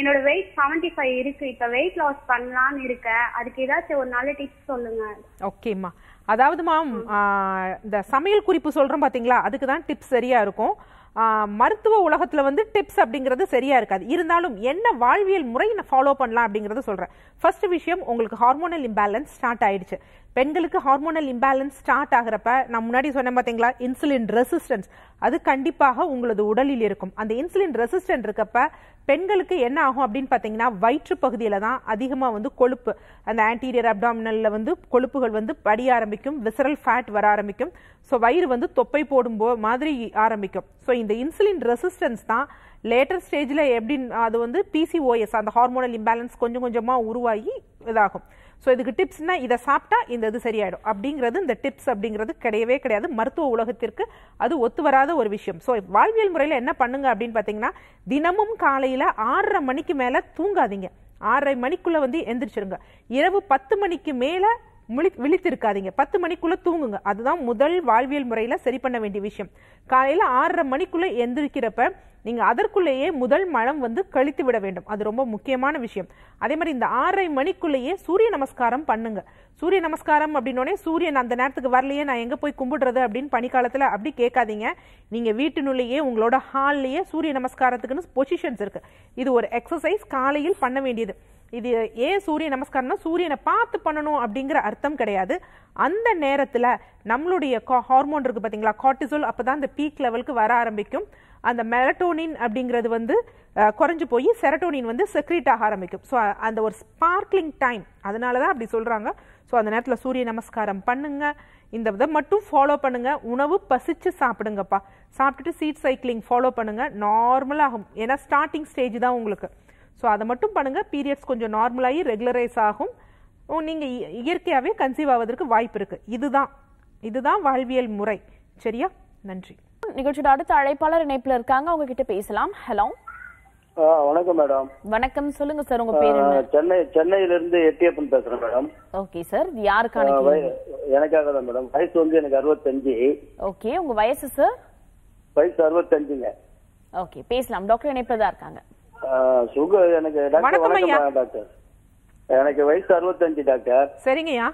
Speaker 4: என்னோட வெயிட் செவன்டி ஃபைவ் இருக்கு இப்ப வெயிட் லாஸ் பண்ணலாம்னு இருக்கேன் அதுக்கு ஏதாச்சும் ஒரு நல்ல டிப்ஸ் சொல்லுங்க
Speaker 2: ஓகேம்மா அதாவது மாம் இந்த சமையல் குறிப்பு சொல்றோம் பாத்தீங்களா அதுக்கு தான் டிப்ஸ் சரியா இருக்கும் மருத்துவ உலகத்தில் வந்து டிப்ஸ் அப்படிங்கிறது சரியா இருக்காது இருந்தாலும் என்ன வாழ்வியல் முறை நான் ஃபாலோ பண்ணலாம் அப்படிங்கிறத சொல்கிறேன் ஃபர்ஸ்ட் விஷயம் உங்களுக்கு ஹார்மோனல் இம்பேலன்ஸ் ஸ்டார்ட் ஆயிடுச்சு பெண்களுக்கு ஹார்மோனல் இம்பேலன்ஸ் ஸ்டார்ட் ஆகிறப்ப நான் முன்னாடி சொன்னேன் பார்த்தீங்களா இன்சுலின் ரெசிஸ்டன்ஸ் அது கண்டிப்பாக உங்களது உடலில் இருக்கும் அந்த இன்சுலின் ரெசிஸ்டன்ட் இருக்கப்ப பெண்களுக்கு என்ன ஆகும் அப்படின்னு பார்த்தீங்கன்னா வயிற்று பகுதியில் தான் அதிகமாக வந்து கொழுப்பு அந்த ஆன்டீரியர் அப்டாமினலில் வந்து கொழுப்புகள் வந்து படிய ஆரம்பிக்கும் விசரல் ஃபேட் வர ஆரம்பிக்கும் ஸோ வயிறு வந்து தொப்பை போடும் மாதிரி ஆரம்பிக்கும் ஸோ இந்த இன்சுலின் ரெசிஸ்டன்ஸ் தான் லேட்டர் ஸ்டேஜில் எப்படி அது வந்து பிசிஓஎஸ் அந்த ஹார்மோனல் இம்பேலன்ஸ் கொஞ்சம் கொஞ்சமாக உருவாகி இதாகும் ஸோ இதுக்கு டிப்ஸ்னால் இதை சாப்பிட்டா இந்த இது சரியாயிடும் அப்படிங்கிறது இந்த டிப்ஸ் அப்படிங்கிறது கிடையவே கிடையாது மருத்துவ உலகத்திற்கு அது ஒத்து வராத ஒரு விஷயம் ஸோ வாழ்வியல் முறையில் என்ன பண்ணுங்க அப்படின்னு பார்த்தீங்கன்னா தினமும் காலையில் ஆறரை மணிக்கு மேலே தூங்காதீங்க ஆறரை மணிக்குள்ளே வந்து எந்திரிச்சிருங்க இரவு பத்து மணிக்கு மேலே முழி விழித்திருக்காதீங்க பத்து மணிக்குள்ளே தூங்குங்க அதுதான் முதல் வாழ்வியல் முறையில் சரி பண்ண வேண்டிய விஷயம் காலையில் ஆறரை மணிக்குள்ளே எந்திரிக்கிறப்ப நீங்கள் அதற்குள்ளேயே முதல் மழம் வந்து கழித்து விட வேண்டும் அது ரொம்ப முக்கியமான விஷயம் அதே மாதிரி இந்த ஆறரை மணிக்குள்ளேயே சூரிய நமஸ்காரம் பண்ணுங்க சூரிய நமஸ்காரம் அப்படின்னோடனே சூரியன் அந்த நேரத்துக்கு வரலையே நான் எங்கே போய் கும்பிடுறது அப்படின்னு பனிக்காலத்தில் அப்படி கேட்காதீங்க நீங்கள் வீட்டினுள்ளேயே உங்களோட ஹால்லையே சூரிய நமஸ்காரத்துக்குன்னு பொசிஷன்ஸ் இருக்குது இது ஒரு எக்ஸசைஸ் காலையில் பண்ண வேண்டியது இது ஏன் சூரிய நமஸ்காரம்னா சூரியனை பார்த்து பண்ணணும் அப்படிங்கிற அர்த்தம் கிடையாது அந்த நேரத்தில் நம்மளுடைய கா ஹார்மோன் இருக்குது பார்த்தீங்களா காட்டிசோல் அப்போ தான் அந்த பீக் லெவலுக்கு வர ஆரம்பிக்கும் அந்த மெலட்டோனின் அப்படிங்கிறது வந்து குறைஞ்சி போய் செரட்டோனின் வந்து செக்ரீட் ஆக ஆரம்பிக்கும் ஸோ அந்த ஒரு ஸ்பார்க்லிங் டைம் அதனால தான் அப்படி சொல்கிறாங்க ஸோ அந்த நேரத்தில் சூரிய நமஸ்காரம் பண்ணுங்கள் இந்த இதை மட்டும் ஃபாலோ பண்ணுங்கள் உணவு பசிச்சு சாப்பிடுங்கப்பா சாப்பிட்டுட்டு சீட் சைக்கிளிங் ஃபாலோ பண்ணுங்கள் நார்மலாகும் ஏன்னா ஸ்டார்டிங் ஸ்டேஜ் தான் உங்களுக்கு ஸோ அதை மட்டும் பண்ணுங்கள் பீரியட்ஸ் கொஞ்சம் நார்மலாகி ரெகுலரைஸ் ஆகும் நீங்கள் இயற்கையாகவே கன்சீவ் ஆவதற்கு வாய்ப்பு இருக்குது இதுதான் இதுதான் வாழ்வியல் முறை சரியா நன்றி நிகழ்ச்சியோட அடுத்த அழைப்பாளர் இணைப்பில் இருக்காங்க அவங்க கிட்ட
Speaker 1: பேசலாம் ஹலோ வணக்கம் மேடம் வணக்கம் சொல்லுங்க சார் உங்க பேரு
Speaker 3: சென்னை சென்னையில இருந்து எட்டியப்பன் பேசுறேன் மேடம்
Speaker 1: ஓகே சார் யாருக்கான
Speaker 3: எனக்காக தான் மேடம் வயசு வந்து எனக்கு அறுபத்தஞ்சு ஓகே
Speaker 1: உங்க வயசு சார்
Speaker 3: வயசு அறுபத்தஞ்சுங்க
Speaker 1: ஓகே பேசலாம் டாக்டர் இணைப்பதா இருக்காங்க
Speaker 3: சுகர் எனக்கு டாக்டர் வணக்கம் டாக்டர் எனக்கு வயசு அறுபத்தஞ்சு டாக்டர் சரிங்கய்யா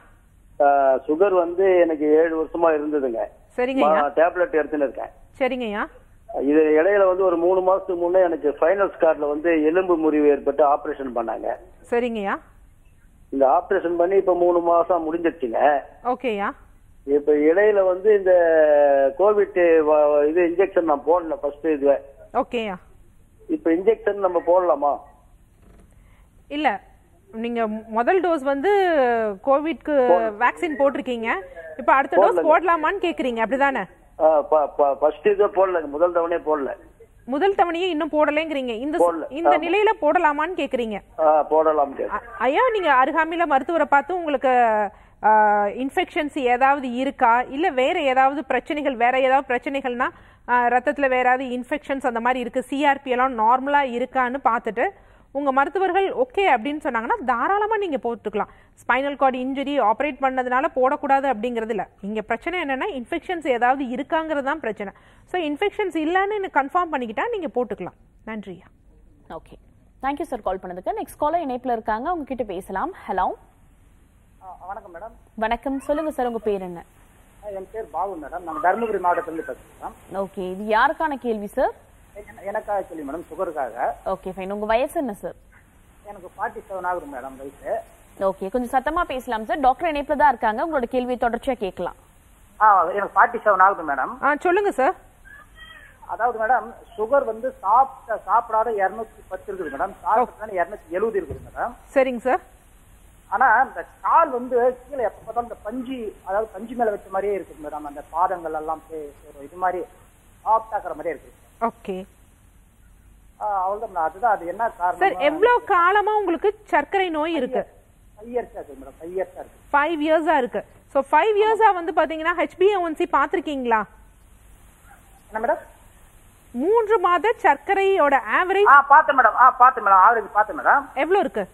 Speaker 3: சுகர் வந்து எனக்கு ஏழு வருஷமா இருந்ததுங்க சரிங்க டேப்லெட் எடுத்துன்னு இருக்கேன் சரிங்கய்யா இது இடையில வந்து ஒரு மூணு மாசத்துக்கு முன்னே எனக்கு ஃபைனல் ஸ்கார்ட்ல வந்து எலும்பு முறிவு ஏற்பட்டு ஆபரேஷன் பண்ணாங்க சரிங்கய்யா இந்த ஆபரேஷன் பண்ணி இப்ப மூணு மாசம் முடிஞ்சிருச்சுங்க ஓகேயா இப்ப இடையில வந்து இந்த கோவிட் இது இன்ஜெக்ஷன் நான் போடல ஃபர்ஸ்ட் இதுவே ஓகேயா இப்ப இன்ஜெக்ஷன் நம்ம போடலாமா
Speaker 2: இல்ல நீங்க முதல் டோஸ் வந்து கோவிட்க்கு வேக்சின் போட்டிருக்கீங்க இப்ப அடுத்த டோஸ் போடலாமான்னு கேக்குறீங்க அப்படிதானே
Speaker 3: ஃபர்ஸ்ட் இது போடல முதல் தவணையே போடல
Speaker 2: முதல் தவணையே இன்னும் போடலங்கறீங்க இந்த இந்த நிலையில போடலாமான்னு கேக்குறீங்க போடலாம் ஐயா நீங்க அருகாமையில மருத்துவரை பார்த்து உங்களுக்கு இன்ஃபெக்ஷன்ஸ் ஏதாவது இருக்கா இல்லை வேறு ஏதாவது பிரச்சனைகள் வேறு ஏதாவது பிரச்சனைகள்னா ரத்தத்தில் வேறாவது ஏதாவது இன்ஃபெக்ஷன்ஸ் அந்த மாதிரி இருக்குது சிஆர்பி எல்லாம் நார்மலாக இருக்கான்னு பார்த்துட்டு உங்கள் மருத்துவர்கள் ஓகே அப்படின்னு சொன்னாங்கன்னா தாராளமாக நீங்கள் போட்டுக்கலாம் ஸ்பைனல் கார்டு இன்ஜுரி ஆப்ரேட் பண்ணதுனால போடக்கூடாது அப்படிங்கிறது இல்லை இங்கே பிரச்சனை என்னென்னா இன்ஃபெக்ஷன்ஸ் ஏதாவது இருக்காங்கிறது தான் பிரச்சனை ஸோ இன்ஃபெக்ஷன்ஸ் இல்லைன்னு கன்ஃபார்ம் பண்ணிக்கிட்டால் நீங்கள் போட்டுக்கலாம் நன்றியா ஓகே தேங்க்யூ சார் கால் பண்ணதுக்கு நெக்ஸ்ட் காலை இணைப்பில் இருக்காங்க உங்ககிட்ட
Speaker 1: பேசலாம் ஹலோ வணக்கம் மேடம் வணக்கம் சொல்லுங்க சார் உங்க பேர் என்ன
Speaker 3: என் பேர் பாபு மேடம் தர்மபுரி தருமபுரி இருந்து பேசுறேன்
Speaker 1: ஓகே இது யாருக்கான கேள்வி சார் எனக்காக கேள்வி மேடம் சுகருக்காக ஓகே ஃபைன் உங்க வயசு என்ன சார் எனக்கு ஃபார்ட்டி செவன் ஆகுது மேடம் வயசு ஓகே கொஞ்சம் சத்தமா பேசலாம் சார் டாக்டர் இணைப்புல தான் இருக்காங்க உங்களோட கேள்வியை தொடர்ச்சியா கேட்கலாம் ஆ
Speaker 3: எனக்கு ஃபார்ட்டி செவன் ஆகுது மேடம்
Speaker 1: ஆ சொல்லுங்க சார்
Speaker 3: அதாவது மேடம் சுகர் வந்து சாப்பிட்ட சாப்பிடாத இரநூத்தி பத்து இருக்குது மேடம் சாப்பிட்டதான இரநூத்தி எழுபது இருக்குது மேடம் சரிங்க சார் ஆனா அந்த கால் வந்து கீழே எப்ப பார்த்தாலும் இந்த பஞ்சு அதாவது பஞ்சு மேல வச்ச மாதிரியே இருக்கு மேடம் அந்த பாதங்கள் எல்லாம் இது மாதிரி ஆப்டாக்குற மாதிரியே இருக்கு ஓகே அவ்வளவுதான் அதுதான் அது என்ன காரணம் எவ்வளவு
Speaker 2: காலமா உங்களுக்கு சர்க்கரை நோய் இருக்கு ஃபைவ் ஸோ ஃபைவ் வந்து மேடம் மூன்று மாத சர்க்கரையோட ஆவரேஜ் பார்த்தேன் மேடம் பார்த்தேன் மேடம் மேடம் எவ்வளோ இருக்கு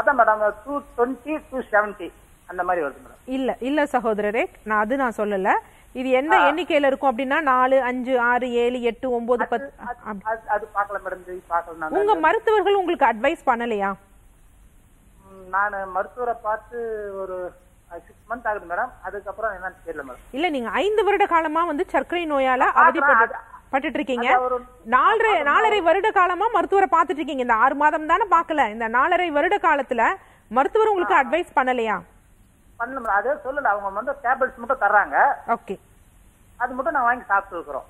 Speaker 2: அதான் madam two twenty two seventy அந்த மாதிரி வருது மேடம் இல்ல இல்ல சகோதரரே நான் அது நான் சொல்லல இது எந்த எண்ணிக்கையில இருக்கும் அப்படின்னா நாலு அஞ்சு ஆறு ஏழு எட்டு ஒன்பது பத்து
Speaker 3: அது பாக்கல மேடம் பார்க்கலாம் உங்க
Speaker 2: மருத்துவர்கள் உங்களுக்கு அட்வைஸ் பண்ணலையா
Speaker 3: நான் மருத்துவரை பார்த்து ஒரு சிக்ஸ் மந்த் ஆகுது மேடம் அதுக்கப்புறம் என்னன்னு தெரியல மேடம்
Speaker 2: இல்ல நீங்க ஐந்து வருட காலமா வந்து சர்க்கரை நோயால அவதிப்பட்டு பட்டுட்டு இருக்கீங்க நாலரை நாலரை வருட காலமா மருத்துவரை பாத்துட்டு இருக்கீங்க இந்த ஆறு மாதம் தானே பாக்கல இந்த நாலரை வருட காலத்துல மருத்துவர் உங்களுக்கு அட்வைஸ் பண்ணலையா
Speaker 3: பண்ண முடியாது சொல்லல அவங்க வந்து டேபிள்ஸ் மட்டும் தர்றாங்க ஓகே அது மட்டும் நான் வாங்கி சாப்பிட்டு இருக்கிறோம்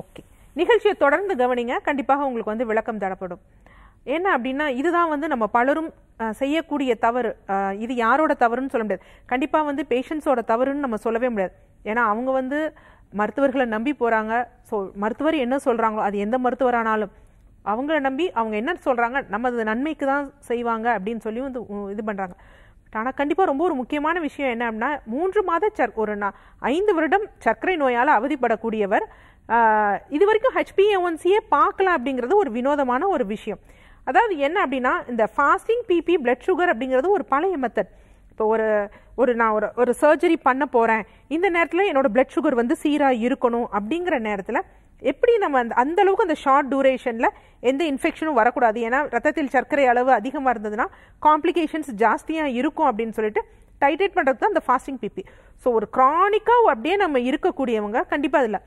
Speaker 2: ஓகே நிகழ்ச்சியை தொடர்ந்து கவனிங்க கண்டிப்பாக உங்களுக்கு வந்து விளக்கம் தரப்படும் என்ன அப்படின்னா இதுதான் வந்து நம்ம பலரும் செய்யக்கூடிய தவறு இது யாரோட தவறுன்னு சொல்ல முடியாது கண்டிப்பாக வந்து பேஷண்ட்ஸோட தவறுன்னு நம்ம சொல்லவே முடியாது ஏன்னா அவங்க வந்து மருத்துவர்களை நம்பி போகிறாங்க ஸோ மருத்துவர் என்ன சொல்கிறாங்களோ அது எந்த மருத்துவரானாலும் அவங்கள நம்பி அவங்க என்ன சொல்கிறாங்க நம்ம அது நன்மைக்கு தான் செய்வாங்க அப்படின்னு சொல்லி வந்து இது பண்ணுறாங்க ஆனால் கண்டிப்பாக ரொம்ப ஒரு முக்கியமான விஷயம் என்ன அப்படின்னா மூன்று மாத சர் ஒரு ஐந்து வருடம் சர்க்கரை நோயால் அவதிப்படக்கூடியவர் இது வரைக்கும் ஹெச்பிஏஒன்சியே பார்க்கலாம் அப்படிங்கிறது ஒரு வினோதமான ஒரு விஷயம் அதாவது என்ன அப்படின்னா இந்த ஃபாஸ்டிங் பிபி பிளட் சுகர் அப்படிங்கிறது ஒரு பழைய மெத்தட் இப்போ ஒரு ஒரு நான் ஒரு ஒரு சர்ஜரி பண்ண போகிறேன் இந்த நேரத்தில் என்னோட பிளட் சுகர் வந்து சீராக இருக்கணும் அப்படிங்கிற நேரத்தில் எப்படி நம்ம அந்த அந்தளவுக்கு அந்த ஷார்ட் டியூரேஷனில் எந்த இன்ஃபெக்ஷனும் வரக்கூடாது ஏன்னா ரத்தத்தில் சர்க்கரை அளவு அதிகமாக இருந்ததுன்னா காம்ப்ளிகேஷன்ஸ் ஜாஸ்தியாக இருக்கும் அப்படின்னு சொல்லிட்டு டைட்ரேட் பண்ணுறது தான் அந்த ஃபாஸ்டிங் பிபி ஸோ ஒரு க்ரானிக்காக அப்படியே நம்ம இருக்கக்கூடியவங்க கண்டிப்பாக அதில்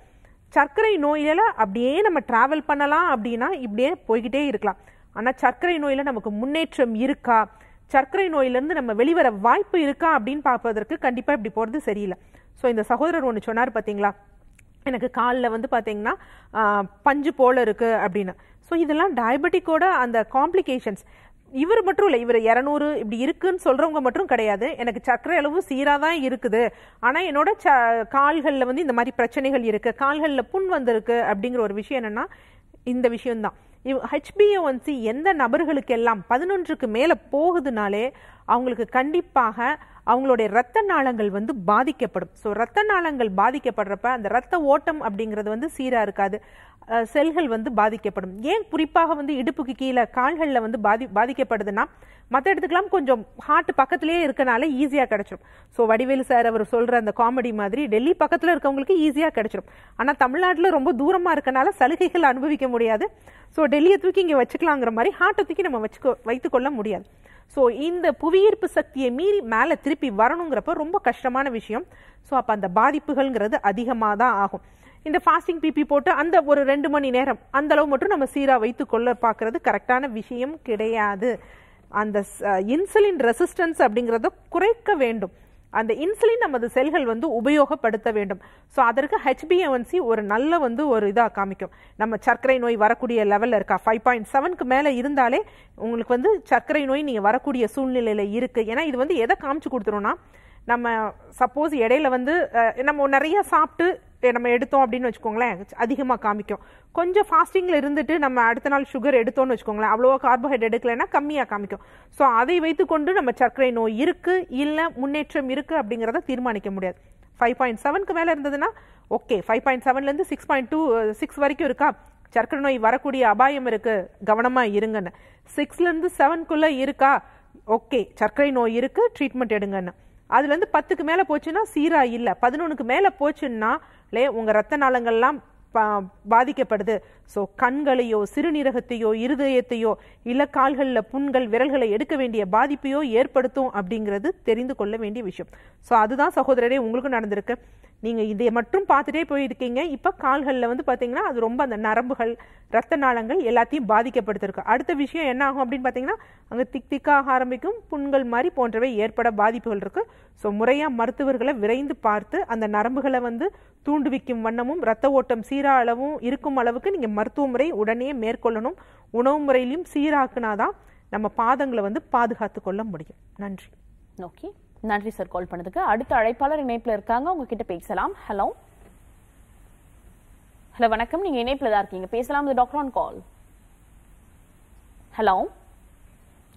Speaker 2: சர்க்கரை நோயில அப்படியே நம்ம ட்ராவல் பண்ணலாம் அப்படின்னா இப்படியே போய்கிட்டே இருக்கலாம் ஆனால் சர்க்கரை நோயில் நமக்கு முன்னேற்றம் இருக்கா சர்க்கரை நோயிலேருந்து நம்ம வெளிவர வாய்ப்பு இருக்கா அப்படின்னு பார்ப்பதற்கு கண்டிப்பாக இப்படி போகிறது சரியில்லை ஸோ இந்த சகோதரர் ஒன்று சொன்னார் பார்த்தீங்களா எனக்கு காலில் வந்து பார்த்தீங்கன்னா பஞ்சு போல் இருக்குது அப்படின்னு ஸோ இதெல்லாம் டயபெட்டிக்கோட அந்த காம்ப்ளிகேஷன்ஸ் இவர் மட்டும் இல்லை இவர் இரநூறு இப்படி இருக்குன்னு சொல்கிறவங்க மட்டும் கிடையாது எனக்கு சர்க்கரை அளவு சீராக தான் இருக்குது ஆனால் என்னோட ச கால்களில் வந்து இந்த மாதிரி பிரச்சனைகள் இருக்குது கால்களில் புண் வந்திருக்கு அப்படிங்கிற ஒரு விஷயம் என்னென்னா இந்த விஷயம்தான் இவ் ஹெச்பிஓன்சி எந்த நபர்களுக்கெல்லாம் பதினொன்றுக்கு மேலே போகுதுனாலே அவங்களுக்கு கண்டிப்பாக அவங்களுடைய ரத்த நாளங்கள் வந்து பாதிக்கப்படும் ஸோ ரத்த நாளங்கள் பாதிக்கப்படுறப்ப அந்த ரத்த ஓட்டம் அப்படிங்கிறது வந்து சீராக இருக்காது செல்கள் வந்து பாதிக்கப்படும் ஏன் குறிப்பாக வந்து இடுப்புக்கு கீழே கால்களில் வந்து பாதி பாதிக்கப்படுதுன்னா மற்ற இடத்துக்கெல்லாம் கொஞ்சம் ஹார்ட் பக்கத்துலேயே இருக்கனால ஈஸியாக கிடச்சிடும் ஸோ வடிவேலு சார் அவர் சொல்கிற அந்த காமெடி மாதிரி டெல்லி பக்கத்தில் இருக்கவங்களுக்கு ஈஸியாக கிடச்சிடும் ஆனால் தமிழ்நாட்டில் ரொம்ப தூரமாக இருக்கனால சலுகைகள் அனுபவிக்க முடியாது ஸோ டெல்லியை தூக்கி இங்கே வச்சுக்கலாங்கிற மாதிரி ஹார்ட்டை தூக்கி நம்ம வச்சுக்கோ வைத்துக்கொள்ள முடியாது ஸோ இந்த புவியீர்ப்பு சக்தியை மீறி மேலே திருப்பி வரணுங்கிறப்ப ரொம்ப கஷ்டமான விஷயம் ஸோ அப்போ அந்த பாதிப்புகள்ங்கிறது அதிகமாக தான் ஆகும் இந்த ஃபாஸ்டிங் பிபி போட்டு அந்த ஒரு ரெண்டு மணி நேரம் அந்த அளவு மட்டும் நம்ம சீராக வைத்து கொள்ள பார்க்கறது கரெக்டான விஷயம் கிடையாது அந்த இன்சுலின் ரெசிஸ்டன்ஸ் அப்படிங்கிறத குறைக்க வேண்டும் அந்த இன்சுலின் நமது செல்கள் வந்து உபயோகப்படுத்த வேண்டும் ஸோ அதற்கு ஹெச்பிஎன்சி ஒரு நல்ல வந்து ஒரு இதாக காமிக்கும் நம்ம சர்க்கரை நோய் வரக்கூடிய லெவலில் இருக்கா ஃபைவ் பாயிண்ட் செவனுக்கு மேலே இருந்தாலே உங்களுக்கு வந்து சர்க்கரை நோய் நீங்கள் வரக்கூடிய சூழ்நிலையில் இருக்குது ஏன்னா இது வந்து எதை காமிச்சு கொடுத்துருன்னா நம்ம சப்போஸ் இடையில வந்து நம்ம நிறைய சாப்பிட்டு நம்ம எடுத்தோம் அப்படின்னு வச்சுக்கோங்களேன் அதிகமாக காமிக்கும் கொஞ்சம் ஃபாஸ்டிங்கில் இருந்துட்டு நம்ம அடுத்த நாள் சுகர் எடுத்தோம்னு வச்சுக்கோங்களேன் அவ்வளோ கார்போஹைட்ரேட் எடுக்கலைன்னா கம்மியாக காமிக்கும் ஸோ அதை வைத்துக்கொண்டு நம்ம சர்க்கரை நோய் இருக்குது இல்லை முன்னேற்றம் இருக்குது அப்படிங்கிறத தீர்மானிக்க முடியாது ஃபைவ் பாயிண்ட் செவனுக்கு மேலே இருந்ததுன்னா ஓகே ஃபைவ் பாயிண்ட் செவன்லேருந்து சிக்ஸ் பாயிண்ட் டூ சிக்ஸ் வரைக்கும் இருக்கா சர்க்கரை நோய் வரக்கூடிய அபாயம் இருக்குது கவனமாக இருங்கன்னு சிக்ஸ்லேருந்து செவனுக்குள்ளே இருக்கா ஓகே சர்க்கரை நோய் இருக்குது ட்ரீட்மெண்ட் எடுங்கன்னு அதுலேருந்து பத்துக்கு மேலே போச்சுன்னா சீராக இல்லை பதினொன்றுக்கு மேலே போச்சுன்னா இல்லையா உங்கள் ரத்த நாளங்கள்லாம் பாதிக்கப்படுது ஸோ கண்களையோ சிறுநீரகத்தையோ இருதயத்தையோ இல்லை கால்களில் புண்கள் விரல்களை எடுக்க வேண்டிய பாதிப்பையோ ஏற்படுத்தும் அப்படிங்கிறது தெரிந்து கொள்ள வேண்டிய விஷயம் ஸோ அதுதான் சகோதரரே உங்களுக்கும் நடந்திருக்கு நீங்கள் இதை மட்டும் பார்த்துட்டே போயிருக்கீங்க இப்போ கால்களில் வந்து பார்த்தீங்கன்னா அது ரொம்ப அந்த நரம்புகள் ரத்த நாளங்கள் எல்லாத்தையும் பாதிக்கப்படுத்திருக்கு அடுத்த விஷயம் என்ன ஆகும் அப்படின்னு பார்த்தீங்கன்னா அங்கே திக் திக்காக ஆரம்பிக்கும் புண்கள் மாதிரி போன்றவை ஏற்பட பாதிப்புகள் இருக்குது ஸோ முறையாக மருத்துவர்களை விரைந்து பார்த்து அந்த நரம்புகளை வந்து தூண்டுவிக்கும் வண்ணமும் ரத்த ஓட்டம் சீராக அளவும் இருக்கும் அளவுக்கு நீங்கள் மருத்துவ முறை உடனே மேற்கொள்ளணும் உணவு முறையிலையும் சீராக்குனாதான் நம்ம பாதங்களை வந்து பாதுகாத்து கொள்ள முடியும் நன்றி ஓகே நன்றி சார் கால் பண்ணதுக்கு அடுத்த அழைப்பாளர் இணைப்பில் இருக்காங்க உங்ககிட்ட பேசலாம்
Speaker 1: ஹலோ ஹலோ வணக்கம் நீங்க இணைப்பில் தான் இருக்கீங்க பேசலாம் doctor on call hello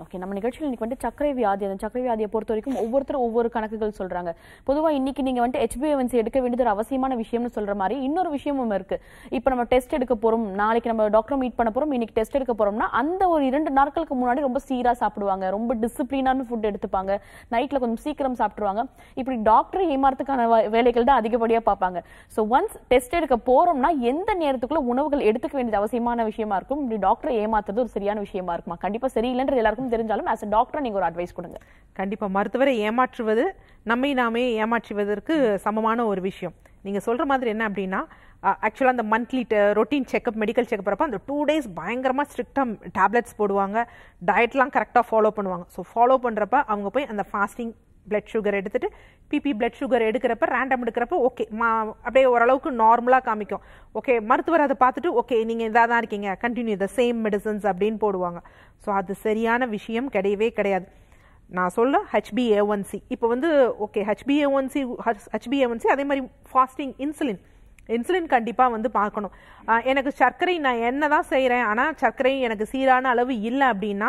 Speaker 1: okay நம்ம நிகழ்ச்சியில் இன்னைக்கு வந்துட்டு சக்கரை வியாதி அந்த சக்கரை வியாதியை பொறுத்த வரைக்கும் ஒவ்வொருத்தரும் ஒவ்வொரு கணக்குகள் சொல்கிறாங்க பொதுவாக இன்னைக்கு நீங்கள் வந்துட்டு ஹெச்பிஎன்சி எடுக்க வேண்டியது ஒரு அவசியமான விஷயம்னு சொல்கிற மாதிரி இன்னொரு விஷயமும் இருக்குது இப்போ நம்ம டெஸ்ட் எடுக்க போகிறோம் நாளைக்கு நம்ம டாக்டர் மீட் பண்ண போகிறோம் இன்றைக்கி டெஸ்ட் எடுக்க போகிறோம்னா அந்த ஒரு இரண்டு நாட்களுக்கு முன்னாடி ரொம்ப சீராக சாப்பிடுவாங்க ரொம்ப டிசிப்ளினான ஃபுட் எடுத்துப்பாங்க நைட்டில் கொஞ்சம் சீக்கிரம் சாப்பிடுவாங்க இப்படி டாக்டர் ஏமாறதுக்கான வேலைகள் தான் அதிகப்படியாக பார்ப்பாங்க ஸோ ஒன்ஸ் டெஸ்ட் எடுக்க போகிறோம்னா எந்த நேரத்துக்குள்ளே உணவுகள் எடுத்துக்க வேண்டியது அவசியமான விஷயமா
Speaker 2: இருக்கும் இப்படி டாக்டர் ஏமாத்துறது ஒரு சரியான விஷயமா இருக்குமா கண்டிப்பாக சரியில்லைன்றது எல்லாருக்கும் தெரிஞ்சாலும் ஆஸ் அ டாக்டர் நீங்கள் ஒரு அட்வைஸ் கொடுங்க கண்டிப்பாக மருத்துவரை ஏமாற்றுவது நம்மை நாமே ஏமாற்றுவதற்கு சமமான ஒரு விஷயம் நீங்கள் சொல்கிற மாதிரி என்ன அப்படின்னா ஆக்சுவலாக அந்த monthly routine checkup medical checkup வரப்போ அந்த டூ டேஸ் பயங்கரமாக ஸ்ட்ரிக்டாக டேப்லெட்ஸ் போடுவாங்க டயட்லாம் கரெக்டாக ஃபாலோ பண்ணுவாங்க ஸோ ஃபாலோ பண்ணுறப்ப அவங்க போய் அந்த ஃபாஸ்டிங் பிளட் சுகர் எடுத்துகிட்டு பிபி பிளட் சுகர் எடுக்கிறப்ப ரேண்டம் எடுக்கிறப்ப ஓகே மா அப்படியே ஓரளவுக்கு நார்மலாக காமிக்கும் ஓகே மருத்துவர் அதை பார்த்துட்டு ஓகே நீங்கள் இதாக தான் இருக்கீங்க கண்டினியூ த சேம் மெடிசன்ஸ் அப்படின்னு போடுவாங்க ஸோ அது சரியான விஷயம் கிடையவே கிடையாது நான் சொல்ல சி இப்போ வந்து ஓகே ஒன் சி அதே மாதிரி ஃபாஸ்டிங் இன்சுலின் இன்சுலின் கண்டிப்பாக வந்து பார்க்கணும் எனக்கு சர்க்கரை நான் என்ன தான் செய்கிறேன் ஆனால் சர்க்கரை எனக்கு சீரான அளவு இல்லை அப்படின்னா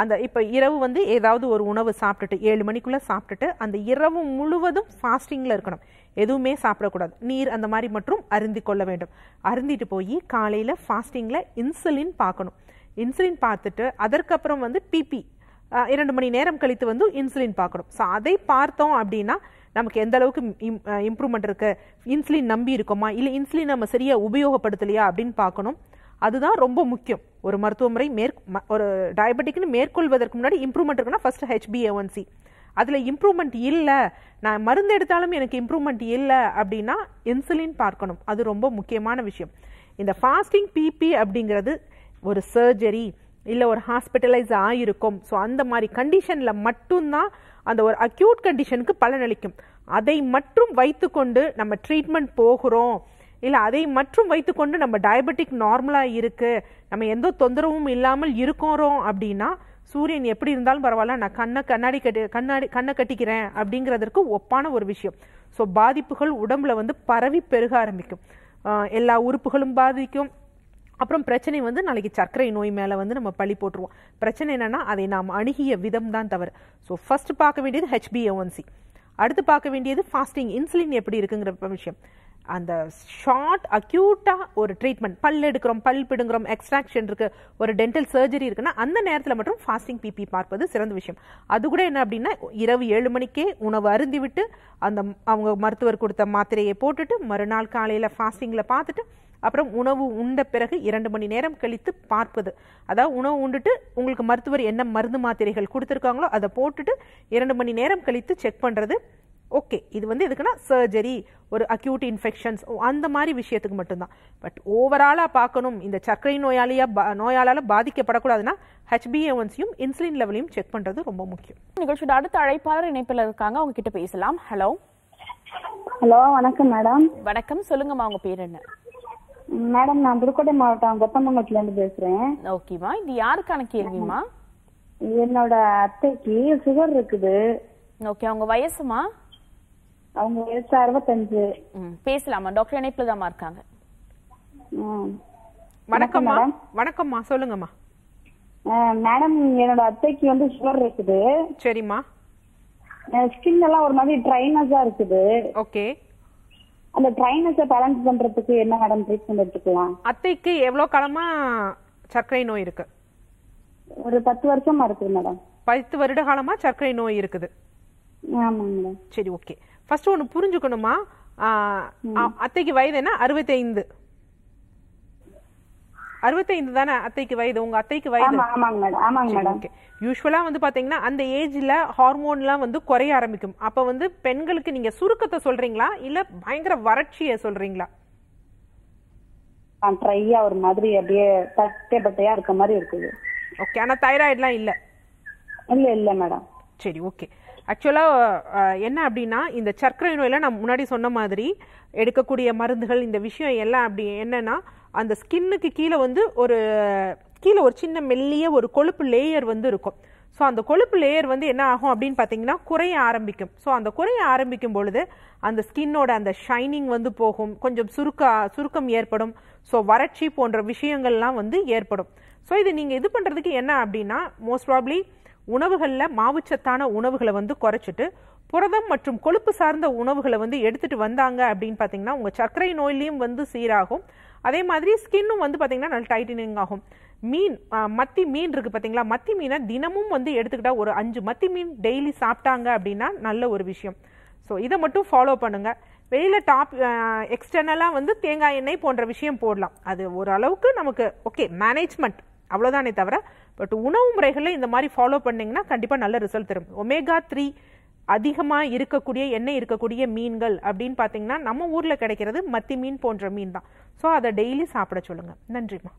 Speaker 2: அந்த இப்போ இரவு வந்து ஏதாவது ஒரு உணவு சாப்பிட்டுட்டு ஏழு மணிக்குள்ளே சாப்பிட்டுட்டு அந்த இரவு முழுவதும் ஃபாஸ்டிங்கில் இருக்கணும் எதுவுமே சாப்பிடக்கூடாது நீர் அந்த மாதிரி மற்றும் அருந்தி கொள்ள வேண்டும் அருந்திட்டு போய் காலையில் ஃபாஸ்டிங்கில் இன்சுலின் பார்க்கணும் இன்சுலின் பார்த்துட்டு அதற்கப்புறம் வந்து பிபி இரண்டு மணி நேரம் கழித்து வந்து இன்சுலின் பார்க்கணும் ஸோ அதை பார்த்தோம் அப்படின்னா நமக்கு எந்த அளவுக்கு இம்ப்ரூவ்மெண்ட் இருக்குது இன்சுலின் நம்பி இருக்கோமா இல்லை இன்சுலின் நம்ம சரியாக உபயோகப்படுத்தலையா அப்படின்னு பார்க்கணும் அதுதான் ரொம்ப முக்கியம் ஒரு மருத்துவமுறை முறை மேற் ஒரு டயபெட்டிக்னு மேற்கொள்வதற்கு முன்னாடி இம்ப்ரூவ்மெண்ட் இருக்குன்னா ஃபஸ்ட்டு ஹெச்பிஏஒன்சி அதில் இம்ப்ரூவ்மெண்ட் இல்லை நான் மருந்து எடுத்தாலும் எனக்கு இம்ப்ரூவ்மெண்ட் இல்லை அப்படின்னா இன்சுலின் பார்க்கணும் அது ரொம்ப முக்கியமான விஷயம் இந்த ஃபாஸ்டிங் பிபி அப்படிங்கிறது ஒரு சர்ஜரி இல்லை ஒரு ஹாஸ்பிட்டலைஸ் ஆகிருக்கும் ஸோ அந்த மாதிரி கண்டிஷனில் மட்டும்தான் அந்த ஒரு அக்யூட் கண்டிஷனுக்கு பலனளிக்கும் அதை மட்டும் வைத்துக்கொண்டு நம்ம ட்ரீட்மெண்ட் போகிறோம் இல்லை அதை மற்றும் வைத்துக்கொண்டு நம்ம டயபெட்டிக் நார்மலாக இருக்குது நம்ம எந்த தொந்தரவும் இல்லாமல் இருக்கிறோம் அப்படின்னா சூரியன் எப்படி இருந்தாலும் பரவாயில்ல நான் கண்ணை கண்ணாடி கட்டி கண்ணாடி கண்ணை கட்டிக்கிறேன் அப்படிங்கிறதற்கு ஒப்பான ஒரு விஷயம் ஸோ பாதிப்புகள் உடம்புல வந்து பரவி பெருக ஆரம்பிக்கும் எல்லா உறுப்புகளும் பாதிக்கும் அப்புறம் பிரச்சனை வந்து நாளைக்கு சர்க்கரை நோய் மேலே வந்து நம்ம பழி போட்டுருவோம் பிரச்சனை என்னென்னா அதை நாம் அணுகிய விதம் தான் தவறு ஸோ ஃபஸ்ட்டு பார்க்க வேண்டியது ஹெச்பிஎன்சி அடுத்து பார்க்க வேண்டியது ஃபாஸ்டிங் இன்சுலின் எப்படி இருக்குங்கிற விஷயம் அந்த ஷார்ட் அக்யூட்டாக ஒரு ட்ரீட்மெண்ட் பல் எடுக்கிறோம் பல் பிடுங்குறோம் எக்ஸ்ட்ராக்ஷன் இருக்குது ஒரு டென்டல் சர்ஜரி இருக்குன்னா அந்த நேரத்தில் மட்டும் ஃபாஸ்டிங் பிபி பார்ப்பது சிறந்த விஷயம் அது கூட என்ன அப்படின்னா இரவு ஏழு மணிக்கே உணவு அருந்திவிட்டு அந்த அவங்க மருத்துவர் கொடுத்த மாத்திரையை போட்டுட்டு மறுநாள் காலையில் ஃபாஸ்டிங்கில் பார்த்துட்டு அப்புறம் உணவு உண்ட பிறகு இரண்டு மணி நேரம் கழித்து பார்ப்பது அதாவது உணவு உண்டுட்டு உங்களுக்கு மருத்துவர் என்ன மருந்து மாத்திரைகள் கொடுத்துருக்காங்களோ அதை போட்டுட்டு இரண்டு மணி நேரம் கழித்து செக் பண்ணுறது ஓகே இது வந்து எதுக்குன்னா சர்ஜரி ஒரு அக்யூட் இன்ஃபெக்ஷன்ஸ் அந்த மாதிரி விஷயத்துக்கு மட்டும்தான் பட் ஓவராலாக பார்க்கணும் இந்த சர்க்கரை நோயாளியாக பா நோயாளால் பாதிக்கப்படக்கூடாதுன்னா ஹெச்பிஏஒன்ஸையும் இன்சுலின் லெவலையும் செக் பண்ணுறது ரொம்ப முக்கியம் நிகழ்ச்சியோட அடுத்த அழைப்பாளர் இணைப்பில் இருக்காங்க அவங்க கிட்ட பேசலாம் ஹலோ
Speaker 4: ஹலோ வணக்கம் மேடம்
Speaker 1: வணக்கம் சொல்லுங்கம்மா உங்க பேர் என்ன
Speaker 4: மேடம் நான் புதுக்கோட்டை மாவட்டம் கொத்தமங்கலத்துல இருந்து
Speaker 1: பேசுறேன் ஓகேமா இது யாருக்கான கேள்விமா
Speaker 4: என்னோட அத்தைக்கு சுகர் இருக்குது
Speaker 1: ஓகே அவங்க வயசுமா
Speaker 4: அவங்க வயசு அறுபத்தஞ்சு
Speaker 1: பேசலாமா டாக்டர் இணைப்புலதாமா இருக்காங்க வணக்கம்மா வணக்கம்மா
Speaker 2: சொல்லுங்கம்மா
Speaker 4: மேடம் என்னோட அத்தைக்கு வந்து சுகர் இருக்குது சரிம்மா ஸ்கின் எல்லாம் ஒரு மாதிரி ட்ரைனஸா இருக்குது ஓகே அந்த ட்ரைனஸை பேலன்ஸ் பண்றதுக்கு என்ன மேடம் ட்ரீட்மெண்ட் எடுத்துக்கலாம்
Speaker 2: அத்தைக்கு எவ்வளவு காலமா சர்க்கரை நோய் இருக்கு
Speaker 4: ஒரு பத்து வருஷமா இருக்குது மேடம்
Speaker 2: பத்து வருட காலமா சர்க்கரை நோய் இருக்குது ஆமாங்க மேடம் சரி ஓகே ஃபர்ஸ்ட் ஒன்று புரிஞ்சுக்கணுமா அத்தைக்கு வயது என்ன அறுபத்தைந்து அறுபத்தைந்து தானே அத்தைக்கு வயது உங்க அத்தைக்கு வயது யூஸ்வலா வந்து பாத்தீங்கன்னா அந்த ஏஜ்ல ஹார்மோன்லாம் வந்து குறைய ஆரம்பிக்கும் அப்ப வந்து பெண்களுக்கு நீங்க சுருக்கத்தை சொல்றீங்களா இல்ல பயங்கர வறட்சிய சொல்றீங்களா
Speaker 4: ட்ரையா ஒரு மாதிரி அப்படியே தட்டை பட்டையா இருக்க மாதிரி இருக்குது
Speaker 2: ஓகே ஆனா தைராய்டுலாம் இல்ல
Speaker 4: இல்ல இல்ல மேடம்
Speaker 2: சரி ஓகே ஆக்சுவலாக என்ன அப்படின்னா இந்த சர்க்கரை நோயில் நான் முன்னாடி சொன்ன மாதிரி எடுக்கக்கூடிய மருந்துகள் இந்த விஷயம் எல்லாம் அப்படி என்னென்னா அந்த ஸ்கின்னுக்கு கீழே வந்து ஒரு கீழே ஒரு சின்ன மெல்லிய ஒரு கொழுப்பு லேயர் வந்து இருக்கும் ஸோ அந்த கொழுப்பு லேயர் வந்து என்ன ஆகும் அப்படின்னு பார்த்தீங்கன்னா குறைய ஆரம்பிக்கும் ஸோ அந்த குறைய ஆரம்பிக்கும் பொழுது அந்த ஸ்கின்னோட அந்த ஷைனிங் வந்து போகும் கொஞ்சம் சுருக்க சுருக்கம் ஏற்படும் ஸோ வறட்சி போன்ற விஷயங்கள்லாம் வந்து ஏற்படும் ஸோ இது நீங்கள் இது பண்ணுறதுக்கு என்ன அப்படின்னா மோஸ்ட் ப்ராப்ளி உணவுகளில் மாவுச்சத்தான உணவுகளை வந்து குறைச்சிட்டு புரதம் மற்றும் கொழுப்பு சார்ந்த உணவுகளை வந்து எடுத்துகிட்டு வந்தாங்க அப்படின்னு பார்த்தீங்கன்னா உங்கள் சர்க்கரை நோயிலையும் வந்து சீராகும் அதே மாதிரி ஸ்கின்னும் வந்து பார்த்திங்கன்னா நல்ல டைட்டனிங் ஆகும் மீன் மத்தி மீன் இருக்குது பார்த்தீங்களா மத்தி மீனை தினமும் வந்து எடுத்துக்கிட்டால் ஒரு அஞ்சு மத்தி மீன் டெய்லி சாப்பிட்டாங்க அப்படின்னா நல்ல ஒரு விஷயம் ஸோ இதை மட்டும் ஃபாலோ பண்ணுங்கள் வெளியில் டாப் எக்ஸ்டர்னலாக வந்து தேங்காய் எண்ணெய் போன்ற விஷயம் போடலாம் அது ஓரளவுக்கு நமக்கு ஓகே மேனேஜ்மெண்ட் அவ்வளோதானே தவிர பட் உணவு முறைகளை இந்த மாதிரி ஃபாலோ பண்ணிங்கன்னா கண்டிப்பாக நல்ல ரிசல்ட் தரும் ஒமேகா த்ரீ அதிகமாக இருக்கக்கூடிய எண்ணெய் இருக்கக்கூடிய மீன்கள் அப்படின்னு பார்த்தீங்கன்னா நம்ம ஊரில் கிடைக்கிறது மத்தி மீன் போன்ற மீன் தான் ஸோ அதை டெய்லி சாப்பிட சொல்லுங்கள் நன்றிம்மா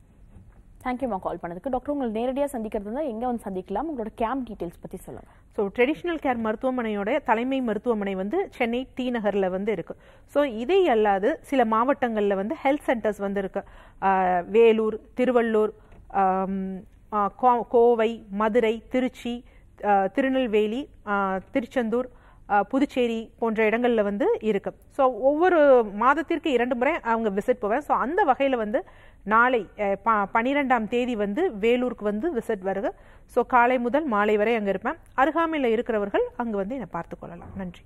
Speaker 2: தேங்க்யூம்மா கால் பண்ணதுக்கு டாக்டர் உங்களை நேரடியாக சந்திக்கிறது தான் எங்கே வந்து சந்திக்கலாம் உங்களோட கேம்ப் டீட்டெயில்ஸ் பற்றி சொல்லுங்கள் ஸோ ட்ரெடிஷ்னல் கேர் மருத்துவமனையோட தலைமை மருத்துவமனை வந்து சென்னை டி நகரில் வந்து இருக்குது ஸோ இதே அல்லாது சில மாவட்டங்களில் வந்து ஹெல்த் சென்டர்ஸ் வந்து இருக்குது வேலூர் திருவள்ளூர் கோவை மதுரை திருச்சி திருநெல்வேலி திருச்செந்தூர் புதுச்சேரி போன்ற இடங்களில் வந்து இருக்குது ஸோ ஒவ்வொரு மாதத்திற்கு இரண்டு முறை அவங்க விசிட் போவேன் ஸோ அந்த வகையில் வந்து நாளை ப பன்னிரெண்டாம் தேதி வந்து வேலூருக்கு வந்து விசிட் வருது ஸோ காலை முதல் மாலை வரை அங்கே இருப்பேன் அருகாமையில் இருக்கிறவர்கள் அங்கே வந்து என்னை பார்த்து கொள்ளலாம் நன்றி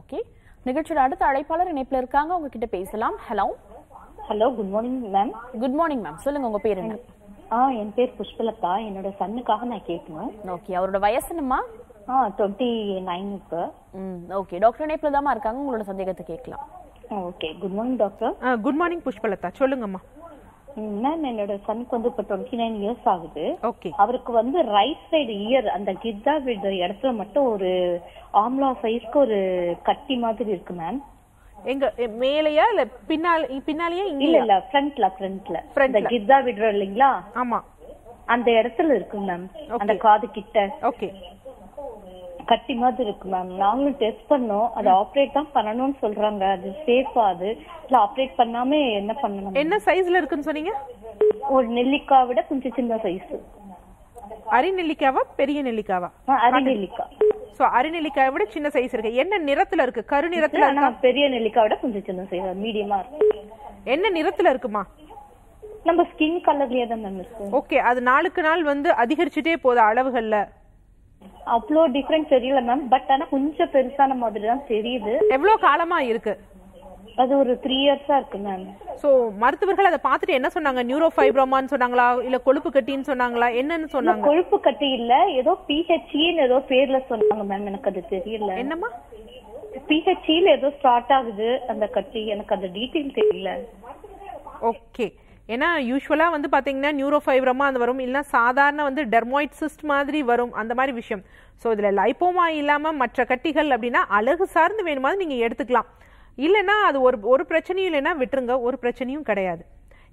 Speaker 2: ஓகே நிகழ்ச்சியோட அடுத்த அழைப்பாளர் இணைப்பில் இருக்காங்க உங்ககிட்ட
Speaker 1: பேசலாம் hello hello good morning ma'am good morning ma'am சொல்லுங்க உங்க பேர் என்ன ஆ என் பேர் புஷ்பலதா என்னோட சன்னுக்காக நான் கேட்கணும் ஓகே அவரோட வயசு என்னம்மா ஆ நைன் இப்போ ம் ஓகே டாக்டர் இணைப்பில் தாம்மா இருக்காங்க உங்களோட சந்தேகத்தை கேட்கலாம் ஓகே குட் மார்னிங் டாக்டர்
Speaker 2: ஆ குட் மார்னிங் புஷ்பலதா சொல்லுங்கம்மா
Speaker 1: மேம் என்னோட சனுக்கு வந்து இப்போ டுவெண்ட்டி நைன் இயர்ஸ் ஆகுது ஓகே அவருக்கு வந்து ரைட் சைடு இயர் அந்த கிர்தா விழுற இடத்துல மட்டும் ஒரு ஆம்லா சைஸ்க்கு ஒரு கட்டி மாதிரி இருக்கு மேம்
Speaker 2: எங்க மேலயா இல்ல பின்னால பின்னாலயே இல்ல இல்ல
Speaker 1: ஃப்ரண்ட்ல ஃப்ரண்ட்ல இந்த கிர்தா விடுறோம் இல்லைங்களா ஆமா அந்த இடத்துல இருக்கு மேம் அந்த காது கிட்ட ஓகே கட்டி மாதிரி இருக்கு மேம் நாங்களும் டெஸ்ட் பண்ணோம் அது ஆப்ரேட் தான் பண்ணணும்னு சொல்றாங்க அது சேஃபா அது இல்ல ஆப்ரேட் பண்ணாம என்ன பண்ணணும் என்ன சைஸ்ல இருக்குன்னு சொன்னீங்க ஒரு நெல்லிக்காய் விட
Speaker 2: கொஞ்சம் சின்ன சைஸ் அரி நெல்லிக்காவா பெரிய நெல்லிக்காவா அரி நெல்லிக்காய் ஸோ விட சின்ன சைஸ் இருக்கு என்ன நிறத்துல இருக்கு கரு நிறத்துல பெரிய நெல்லிக்காய் விட கொஞ்சம் சின்ன சைஸ் மீடியமா என்ன நிறத்துல இருக்குமா நம்ம ஸ்கின் கலர்லயே தான் இருக்கு ஓகே அது நாளுக்கு நாள் வந்து அதிகரிச்சுட்டே போகுது அளவுகள்ல அவ்வளோ டிஃபரன்ஸ் தெரியல மேம் பட் ஆனா கொஞ்சம் பெருசான மாதிரி தான் தெரியுது எவ்வளவு காலமா இருக்கு அது ஒரு த்ரீ இயர்ஸா இருக்கு மேம் சோ மருத்துவர்கள் அதை பார்த்துட்டு என்ன சொன்னாங்க நியூரோ ஃபைப்ரோமான்னு சொன்னாங்களா இல்ல கொழுப்பு கட்டின்னு சொன்னாங்களா என்னன்னு சொன்னாங்க
Speaker 1: கொழுப்பு கட்டி இல்ல ஏதோ னு ஏதோ பேர்ல சொன்னாங்க மேம் எனக்கு அது தெரியல என்னமா பிஹெச்இல ஏதோ ஸ்டார்ட் ஆகுது அந்த கட்டி எனக்கு அந்த
Speaker 2: டீடைல் தெரியல ஓகே ஏன்னா யூஸ்வலாக வந்து பார்த்தீங்கன்னா நியூரோஃபைப்ரமா அந்த வரும் இல்லைனா சாதாரண வந்து டெர்மாய்ட் சிஸ்ட் மாதிரி வரும் அந்த மாதிரி விஷயம் ஸோ இதில் லைப்போமா இல்லாமல் மற்ற கட்டிகள் அப்படின்னா அழகு சார்ந்து வேணுமாதிரி நீங்கள் எடுத்துக்கலாம் இல்லைன்னா அது ஒரு ஒரு பிரச்சனையும் இல்லைன்னா விட்டுருங்க ஒரு பிரச்சனையும் கிடையாது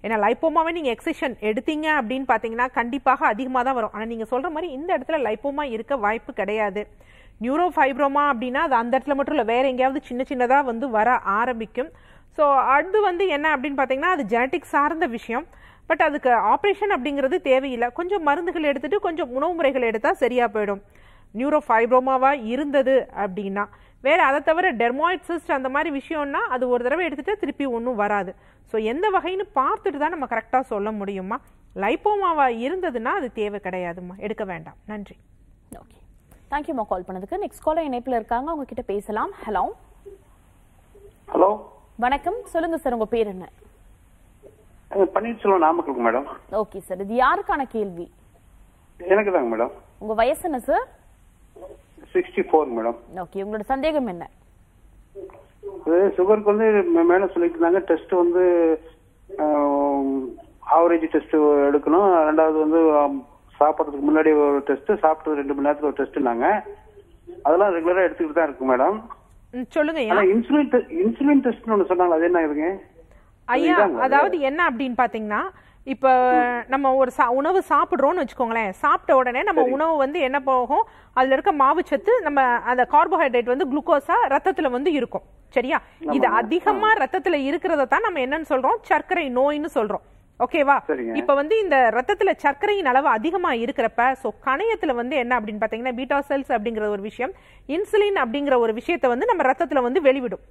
Speaker 2: ஏன்னா லைப்போமாவே நீங்கள் எக்ஸிஷன் எடுத்தீங்க அப்படின்னு பார்த்தீங்கன்னா கண்டிப்பாக அதிகமாக தான் வரும் ஆனால் நீங்கள் சொல்கிற மாதிரி இந்த இடத்துல லைப்போமா இருக்க வாய்ப்பு கிடையாது நியூரோ ஃபைப்ரோமா அப்படின்னா அது அந்த இடத்துல மட்டும் இல்லை வேறு எங்கேயாவது சின்ன சின்னதாக வந்து வர ஆரம்பிக்கும் ஸோ அடுத்து வந்து என்ன அப்படின்னு பார்த்தீங்கன்னா அது ஜெனட்டிக் சார்ந்த விஷயம் பட் அதுக்கு ஆப்ரேஷன் அப்படிங்கிறது தேவையில்லை கொஞ்சம் மருந்துகள் எடுத்துகிட்டு கொஞ்சம் உணவு முறைகள் எடுத்தால் சரியாக போயிடும் நியூரோஃபைப்ரோமாவாக இருந்தது அப்படின்னா வேறு அதை தவிர டெர்மாய்ட்ஸிஸ்ட் அந்த மாதிரி விஷயம்னா அது ஒரு தடவை எடுத்துகிட்டு திருப்பி ஒன்றும் வராது ஸோ எந்த வகைன்னு பார்த்துட்டு தான் நம்ம கரெக்டாக சொல்ல முடியுமா லைப்போமாவாக இருந்ததுன்னா அது தேவை கிடையாதுமா எடுக்க வேண்டாம் நன்றி ஓகே தேங்க்யூம்மா கால் பண்ணதுக்கு
Speaker 1: நெக்ஸ்ட் காலர் இணைப்பில் இருக்காங்க உங்ககிட்ட பேசலாம் ஹலோ ஹலோ வணக்கம் சொல்லுங்க சார் உங்க பேர் என்ன
Speaker 3: Panneerselvam Namakkal madam
Speaker 1: okay sir இது யாருக்கான கேள்வி
Speaker 3: எனக்கு தாங்க மேடம்
Speaker 1: உங்க வயசு என்ன sir
Speaker 3: sixty four madam
Speaker 1: okay உங்களோட சந்தேகம் என்ன
Speaker 3: சுகருக்கு வந்து மேடம் சொல்லியிருந்தாங்க டெஸ்ட் வந்து ஆவரேஜ் டெஸ்ட் எடுக்கணும் ரெண்டாவது வந்து சாப்பிட்றதுக்கு முன்னாடி ஒரு டெஸ்ட் சாப்பிட்டு ரெண்டு மணி நேரத்துக்கு ஒரு டெஸ்ட் நாங்க அதெல்லாம் ரெகுலரா எடுத்துக்கிட்டு தான் இருக்கு மேடம் சொல்லுங்க ஆனா இன்சுலின் இன்சுலின் டெஸ்ட்னு ஒன்று சொன்னாங்க அது என்ன இருக்குங்க
Speaker 2: ஐயா அதாவது என்ன அப்படின்னு பாத்தீங்கன்னா இப்போ நம்ம ஒரு சா உணவு சாப்பிட்றோன்னு வச்சுக்கோங்களேன் சாப்பிட்ட உடனே நம்ம உணவு வந்து என்ன போகும் அதில் இருக்க மாவுச்சத்து நம்ம அந்த கார்போஹைட்ரேட் வந்து குளுக்கோஸாக ரத்தத்தில் வந்து இருக்கும் சரியா இது அதிகமாக ரத்தத்தில் இருக்கிறத தான் நம்ம என்னன்னு சொல்கிறோம் சர்க்கரை நோயின்னு சொல்கிறோம் ஓகேவா இப்ப வந்து இந்த ரத்தத்துல சர்க்கரையின் அளவு அதிகமா இருக்கிறப்ப சோ கணையத்துல வந்து என்ன அப்படின்னு பாத்தீங்கன்னா பீட்டாசெல்ஸ் அப்படிங்கிற ஒரு விஷயம் இன்சுலின் அப்படிங்கிற ஒரு விஷயத்த வந்து நம்ம ரத்தத்துல வந்து வெளிவிடும்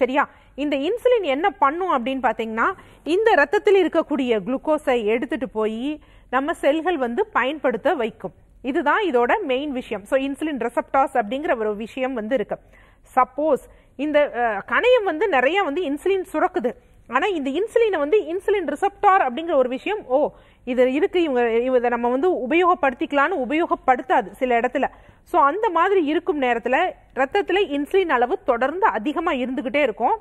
Speaker 2: சரியா இந்த இன்சுலின் என்ன பண்ணும் அப்படின்னு பார்த்தீங்கன்னா இந்த ரத்தத்தில் இருக்கக்கூடிய குளுக்கோஸை எடுத்துட்டு போய் நம்ம செல்கள் வந்து பயன்படுத்த வைக்கும் இதுதான் இதோட மெயின் விஷயம் ஸோ இன்சுலின் ரெசப்டாஸ் அப்படிங்கிற ஒரு விஷயம் வந்து இருக்கு சப்போஸ் இந்த கணையம் வந்து நிறைய வந்து இன்சுலின் சுரக்குது ஆனால் இந்த இன்சுலினை வந்து இன்சுலின் ரிசப்டார் அப்படிங்கிற ஒரு விஷயம் ஓ இது இருக்குது இவங்க இதை நம்ம வந்து உபயோகப்படுத்திக்கலான்னு உபயோகப்படுத்தாது சில இடத்துல ஸோ அந்த மாதிரி இருக்கும் நேரத்தில் ரத்தத்தில் இன்சுலின் அளவு தொடர்ந்து அதிகமாக இருந்துக்கிட்டே இருக்கும்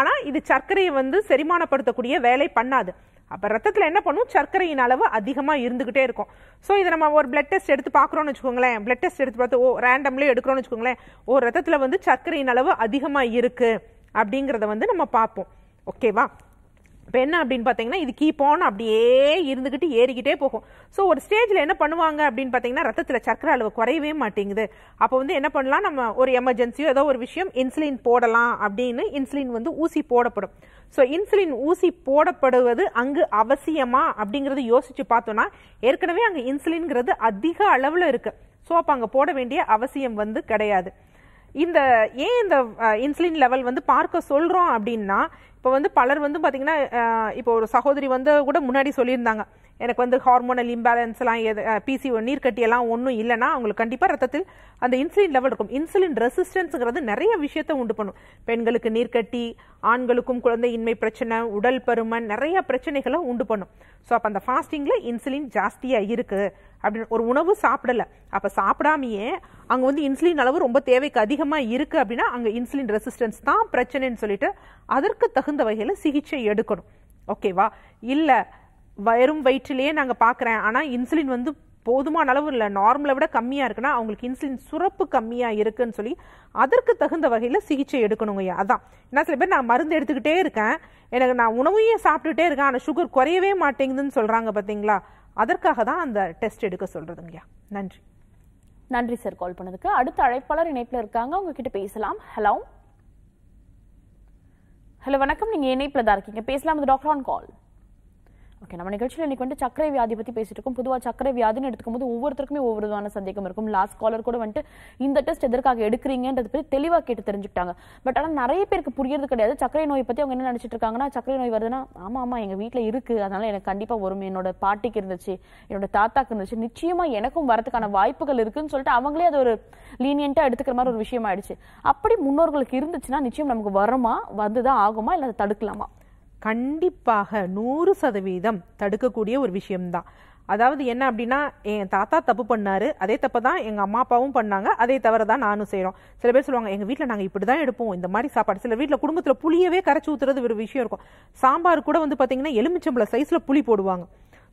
Speaker 2: ஆனால் இது சர்க்கரையை வந்து செரிமானப்படுத்தக்கூடிய வேலை பண்ணாது அப்போ ரத்தத்தில் என்ன பண்ணும் சர்க்கரையின் அளவு அதிகமாக இருந்துக்கிட்டே இருக்கும் ஸோ இதை நம்ம ஒரு பிளட் டெஸ்ட் எடுத்து பார்க்குறோன்னு வச்சுக்கோங்களேன் பிளட் டெஸ்ட் எடுத்து பார்த்து ஓ ரேண்டம்லேயே எடுக்கிறோம்னு வச்சுக்கோங்களேன் ஓ ரத்தத்தில் வந்து சர்க்கரையின் அளவு அதிகமாக இருக்குது அப்படிங்கிறத வந்து நம்ம பார்ப்போம் ஓகேவா இப்போ என்ன அப்படின்னு பார்த்தீங்கன்னா இது கீப் அப்படியே இருந்துக்கிட்டு ஏறிக்கிட்டே போகும் ஸோ ஒரு ஸ்டேஜில் என்ன பண்ணுவாங்க அப்படின்னு பார்த்தீங்கன்னா ரத்தத்தில் சர்க்கரை அளவு குறையவே மாட்டேங்குது அப்போ வந்து என்ன பண்ணலாம் நம்ம ஒரு எமர்ஜென்சியோ ஏதோ ஒரு விஷயம் இன்சுலின் போடலாம் அப்படின்னு இன்சுலின் வந்து ஊசி போடப்படும் ஸோ இன்சுலின் ஊசி போடப்படுவது அங்கு அவசியமா அப்படிங்கிறது யோசிச்சு பார்த்தோன்னா ஏற்கனவே அங்கே இன்சுலின்ங்கிறது அதிக அளவில் இருக்குது ஸோ அப்போ அங்கே போட வேண்டிய அவசியம் வந்து கிடையாது இந்த ஏன் இந்த இன்சுலின் லெவல் வந்து பார்க்க சொல்கிறோம் அப்படின்னா இப்போ வந்து பலர் வந்து பார்த்திங்கன்னா இப்போ ஒரு சகோதரி வந்து கூட முன்னாடி சொல்லியிருந்தாங்க எனக்கு வந்து ஹார்மோனல் இம்பேலன்ஸ்லாம் எது பிசி கட்டியெல்லாம் ஒன்றும் இல்லைன்னா அவங்களுக்கு கண்டிப்பாக ரத்தத்தில் அந்த இன்சுலின் லெவல் இருக்கும் இன்சுலின் ரெசிஸ்டன்ஸுங்கிறது நிறைய விஷயத்த உண்டு பண்ணும் பெண்களுக்கு நீர்க்கட்டி ஆண்களுக்கும் குழந்தை இன்மை பிரச்சனை உடல் பருமன் நிறைய பிரச்சனைகளை உண்டு பண்ணும் ஸோ அப்போ அந்த ஃபாஸ்டிங்கில் இன்சுலின் ஜாஸ்தியாக இருக்குது அப்படின்னு ஒரு உணவு சாப்பிடலை அப்போ சாப்பிடாமையே அங்கே வந்து இன்சுலின் அளவு ரொம்ப தேவைக்கு அதிகமாக இருக்குது அப்படின்னா அங்கே இன்சுலின் ரெசிஸ்டன்ஸ் தான் பிரச்சனைன்னு சொல்லிட்டு அதற்கு தகுந்த தகுந்த வகையில் சிகிச்சை எடுக்கணும் ஓகேவா இல்லை வெறும் வயிற்றிலேயே நாங்கள் பார்க்குறேன் ஆனால் இன்சுலின் வந்து போதுமான அளவு இல்லை நார்மலை விட கம்மியாக இருக்குன்னா அவங்களுக்கு இன்சுலின் சுரப்பு கம்மியாக இருக்குன்னு சொல்லி அதற்கு தகுந்த வகையில் சிகிச்சை எடுக்கணுங்க அதான் ஏன்னா சில பேர் நான் மருந்து எடுத்துக்கிட்டே இருக்கேன் எனக்கு நான் உணவையும் சாப்பிட்டுட்டே இருக்கேன் ஆனால் சுகர் குறையவே மாட்டேங்குதுன்னு சொல்கிறாங்க பார்த்தீங்களா அதற்காக தான் அந்த டெஸ்ட் எடுக்க சொல்கிறதுங்கய்யா நன்றி நன்றி சார் கால் பண்ணதுக்கு அடுத்த அழைப்பாளர்
Speaker 1: இணைப்பில் இருக்காங்க உங்ககிட்ட பேசலாம் ஹலோ ஹலோ வணக்கம் நீங்க இணைப்பில் தான் இருக்கீங்க பேசலாம் இது டாக்டர் ஆன் கால் ஓகே நம்ம நிகழ்ச்சியில் இன்னைக்கு வந்து சக்கரை வியாதி பற்றி பேசிட்டு இருக்கோம் பொதுவாக சக்கரை வியாதின்னு எடுத்துக்கும் போது ஒவ்வொருத்தருக்குமே ஒவ்வொரு விதமான சந்தேகம் இருக்கும் லாஸ்ட் காலர் கூட வந்துட்டு இந்த டெஸ்ட் எதற்காக எடுக்கிறீங்கன்றது பற்றி தெளிவாக கேட்டு தெரிஞ்சுக்கிட்டாங்க பட் ஆனால் நிறைய பேருக்கு புரியறது கிடையாது சக்கரை நோய் பற்றி அவங்க என்ன நினச்சிட்டு இருக்காங்கன்னா சக்கரை நோய் வருதுன்னா ஆமாம் ஆமாம் எங்கள் வீட்டில் இருக்குது அதனால் எனக்கு கண்டிப்பாக வரும் என்னோட பாட்டிக்கு இருந்துச்சு என்னோட தாத்தாக்கு இருந்துச்சு நிச்சயமாக எனக்கும் வரதுக்கான வாய்ப்புகள் இருக்குன்னு சொல்லிட்டு அவங்களே அது ஒரு லீனியண்ட்டாக எடுத்துக்கிற மாதிரி
Speaker 2: ஒரு விஷயம் ஆயிடுச்சு அப்படி முன்னோர்களுக்கு இருந்துச்சுன்னா நிச்சயம் நமக்கு வருமா வந்து தான் ஆகுமா இல்லை அதை தடுக்கலாமா கண்டிப்பாக நூறு சதவீதம் தடுக்கக்கூடிய ஒரு விஷயம்தான் அதாவது என்ன அப்படின்னா என் தாத்தா தப்பு பண்ணாரு அதே தப்பை தான் எங்கள் அம்மா அப்பாவும் பண்ணாங்க அதே தவிர தான் நானும் செய்கிறோம் சில பேர் சொல்லுவாங்க எங்கள் வீட்டில் நாங்கள் இப்படி தான் எடுப்போம் இந்த மாதிரி சாப்பாடு சில வீட்டில் குடும்பத்தில் புளியவே கரைச்சி ஊற்றுறது ஒரு விஷயம் இருக்கும் சாம்பார் கூட வந்து பார்த்தீங்கன்னா எலுமிச்சம்பளை சைஸில் புளி போடுவாங்க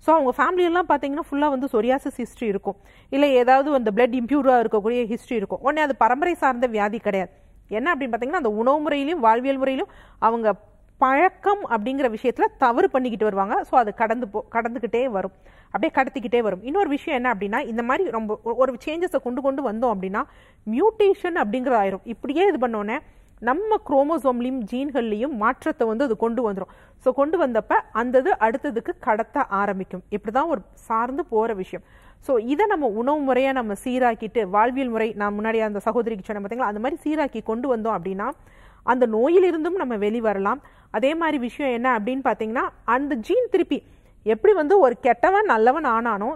Speaker 2: ஸோ அவங்க ஃபேமிலியெல்லாம் பார்த்தீங்கன்னா ஃபுல்லாக வந்து சொரியாசிஸ் ஹிஸ்ட்ரி இருக்கும் இல்லை ஏதாவது அந்த பிளட் இம்ப்யூராக இருக்கக்கூடிய ஹிஸ்ட்ரி இருக்கும் உடனே அது பரம்பரை சார்ந்த வியாதி கிடையாது என்ன அப்படின்னு பார்த்தீங்கன்னா அந்த உணவு முறையிலும் வாழ்வியல் முறையிலும் அவங்க பழக்கம் அப்படிங்கிற விஷயத்தில் தவறு பண்ணிக்கிட்டு வருவாங்க ஸோ அது கடந்து போ கடந்துக்கிட்டே வரும் அப்படியே கடத்திக்கிட்டே வரும் இன்னொரு விஷயம் என்ன அப்படின்னா இந்த மாதிரி ரொம்ப ஒரு சேஞ்சஸை கொண்டு கொண்டு வந்தோம் அப்படின்னா மியூட்டேஷன் அப்படிங்கிறதாயிரும் இப்படியே இது பண்ணோன்னே நம்ம குரோமோசோம்லேயும் ஜீன்கள்லையும் மாற்றத்தை வந்து அது கொண்டு வந்துடும் ஸோ கொண்டு வந்தப்ப அந்த அடுத்ததுக்கு கடத்த ஆரம்பிக்கும் இப்படி தான் ஒரு சார்ந்து போகிற விஷயம் ஸோ இதை நம்ம உணவு முறையாக நம்ம சீராக்கிட்டு வாழ்வியல் முறை நான் முன்னாடி அந்த சகோதரிக்கு சொன்ன பார்த்தீங்களா அந்த மாதிரி சீராக்கி கொண்டு வந்தோம் அப்படின்னா அந்த நோயிலிருந்தும் நம்ம வெளிவரலாம் அதே மாதிரி விஷயம் என்ன அப்படின்னு பார்த்தீங்கன்னா அந்த ஜீன் திருப்பி எப்படி வந்து ஒரு கெட்டவன் நல்லவன் ஆனானோ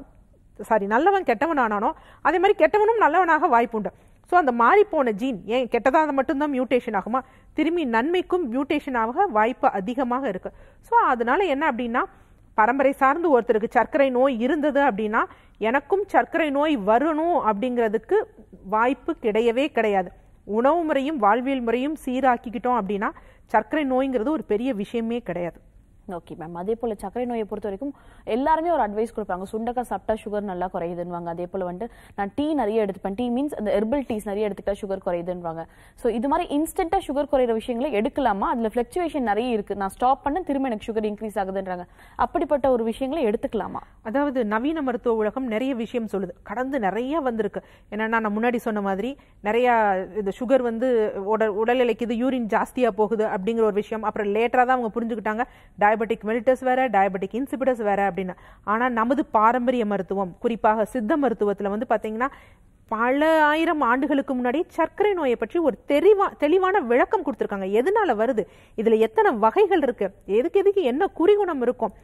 Speaker 2: சாரி நல்லவன் கெட்டவன் ஆனானோ அதே மாதிரி கெட்டவனும் நல்லவனாக வாய்ப்புண்டு ஸோ அந்த மாறி போன ஜீன் ஏன் கெட்டதாக மட்டும்தான் மியூட்டேஷன் ஆகுமா திரும்பி நன்மைக்கும் மியூட்டேஷன் ஆக வாய்ப்பு அதிகமாக இருக்குது ஸோ அதனால என்ன அப்படின்னா பரம்பரை சார்ந்து ஒருத்தருக்கு சர்க்கரை நோய் இருந்தது அப்படின்னா எனக்கும் சர்க்கரை நோய் வரணும் அப்படிங்கிறதுக்கு வாய்ப்பு கிடையவே கிடையாது உணவு முறையும் வாழ்வியல் முறையும் சீராக்கிக்கிட்டோம் அப்படின்னா சர்க்கரை நோய்ங்கிறது ஒரு பெரிய விஷயமே கிடையாது
Speaker 1: ஓகே மேம் அதே போல் சர்க்கரை நோயை பொறுத்த வரைக்கும் எல்லாருமே ஒரு அட்வைஸ் கொடுப்பாங்க சுண்டக்காய் சாப்பிட்டா சுகர் நல்லா குறையுதுன்னுவாங்க அதே போல் வந்துட்டு நான் டீ நிறைய எடுத்துப்பேன் டீ மீன்ஸ் அந்த ஹெர்பல் டீஸ் நிறைய எடுத்துக்கிட்டா சுகர் குறையுதுன்றாங்க ஸோ இது மாதிரி இன்ஸ்டண்ட்டாக சுகர் குறையிற விஷயங்களை எடுக்கலாமா அதில் ஃப்ளக்சுவேஷன் நிறைய இருக்குது நான்
Speaker 2: ஸ்டாப் பண்ண திரும்ப எனக்கு சுகர் இன்க்ரீஸ் ஆகுதுன்றாங்க அப்படிப்பட்ட ஒரு விஷயங்களை எடுத்துக்கலாமா அதாவது நவீன மருத்துவ உலகம் நிறைய விஷயம் சொல்லுது கடந்து நிறைய வந்திருக்கு ஏன்னா நான் முன்னாடி சொன்ன மாதிரி நிறையா இந்த சுகர் வந்து உடல் உடல் இலைக்கு யூரின் ஜாஸ்தியாக போகுது அப்படிங்கிற ஒரு விஷயம் அப்புறம் லேட்டராக தான் அவங்க புரிஞ்சுக்கிட்டாங்க டய டயபெட்டிக் மெலிட்டஸ் வேறு டயபெட்டிக் இன்சிபிடஸ் வேறு அப்படின்னு ஆனால் நமது பாரம்பரிய மருத்துவம் குறிப்பாக சித்த மருத்துவத்தில் வந்து பார்த்திங்கன்னா பல ஆயிரம் ஆண்டுகளுக்கு முன்னாடி சர்க்கரை நோயை பற்றி ஒரு தெளிவா தெளிவான விளக்கம் கொடுத்துருக்காங்க எதனால வருது இதில் எத்தனை வகைகள் இருக்குது எதுக்கு எதுக்கு என்ன குறிகுணம் இருக்கும்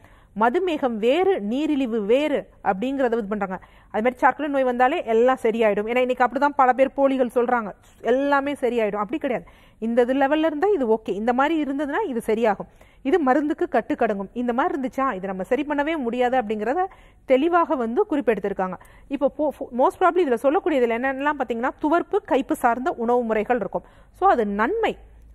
Speaker 2: மதுமேகம் வேறு நீரிழிவு வேறு அப்படிங்கிறத இது பண்ணுறாங்க அது மாதிரி சர்க்கரை நோய் வந்தாலே எல்லாம் சரியாயிடும் ஏன்னா இன்றைக்கி அப்படி தான் பல பேர் போலிகள் சொல்கிறாங்க எல்லாமே சரியாயிடும் அப்படி கிடையாது இந்த இது லெவலில் இருந்தால் இது ஓகே இந்த மாதிரி இருந்ததுன்னா இது சரியாகும் இது மருந்துக்கு கட்டுக்கடங்கும் இந்த மாதிரி இருந்துச்சா இது நம்ம சரி பண்ணவே முடியாது அப்படிங்கிறத தெளிவாக வந்து குறிப்பெடுத்திருக்காங்க இப்போ மோஸ்ட் ப்ராப்ளி இதில் சொல்லக்கூடியதில் என்னென்னலாம் பார்த்தீங்கன்னா துவர்ப்பு கைப்பு சார்ந்த உணவு முறைகள் இருக்கும் ஸோ அது நன்மை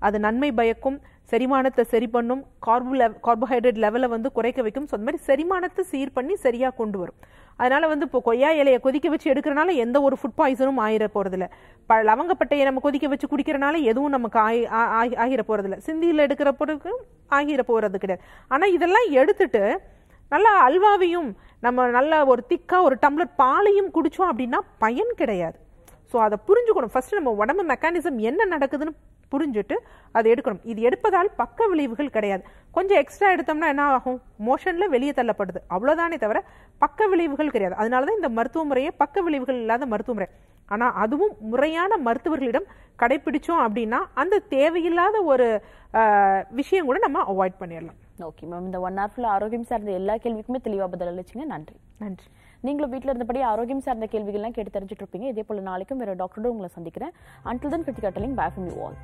Speaker 2: அது நன்மை பயக்கும் செரிமானத்தை சரி பண்ணும் கார்போ கார்போஹைட்ரேட் லெவலை வந்து குறைக்க வைக்கும் ஸோ அந்த மாதிரி செரிமானத்தை சீர் பண்ணி சரியாக கொண்டு வரும் அதனால் வந்து இப்போ கொய்யா இலையை கொதிக்க வச்சு எடுக்கிறனால எந்த ஒரு ஃபுட் பாய்சனும் ஆகிற போகிறதில்ல ப லவங்கப்பட்டையை நம்ம கொதிக்க வச்சு குடிக்கிறனால எதுவும் நமக்கு ஆகி ஆகிற போகிறதில்ல சிந்தியில் எடுக்கிற பொருளுக்கு ஆகிட போகிறது கிடையாது ஆனால் இதெல்லாம் எடுத்துட்டு நல்லா அல்வாவையும் நம்ம நல்லா ஒரு திக்காக ஒரு டம்ளர் பாலையும் குடித்தோம் அப்படின்னா பயன் கிடையாது ஸோ அதை புரிஞ்சுக்கணும் ஃபஸ்ட்டு நம்ம உடம்பு மெக்கானிசம் என்ன நடக்குதுன்னு புரிஞ்சுட்டு அதை எடுக்கணும் இது எடுப்பதால் பக்க விளைவுகள் கிடையாது கொஞ்சம் எக்ஸ்ட்ரா எடுத்தோம்னா என்ன ஆகும் மோஷனில் வெளியே தள்ளப்படுது அவ்வளோதானே தவிர பக்க விளைவுகள் கிடையாது அதனால தான் இந்த மருத்துவ முறையே பக்க விளைவுகள் இல்லாத மருத்துவ முறை ஆனால் அதுவும் முறையான மருத்துவர்களிடம் கடைபிடிச்சோம் அப்படின்னா அந்த தேவையில்லாத ஒரு விஷயம் கூட நம்ம அவாய்ட் பண்ணிடலாம் ஓகே மேம் இந்த ஒன் ஹவர் ஃபுல்லாக ஆரோக்கியம் சார்ந்த எல்லா கேள்விக்குமே தெளிவாக பதில் அளிச்சிங்க நன்றி நன்றி
Speaker 1: நீங்களும் வீட்டில் இருந்தபடி ஆரோக்கியம் சார்ந்த கேள்விகள்லாம் கேட்டு தெரிஞ்சுட்டு இருப்பீங்க இதே போல நாளைக்கும் வேறு டாக்டரோட உங்களை சந்திக்கிறேன் until then Kiruthika telling bye from you all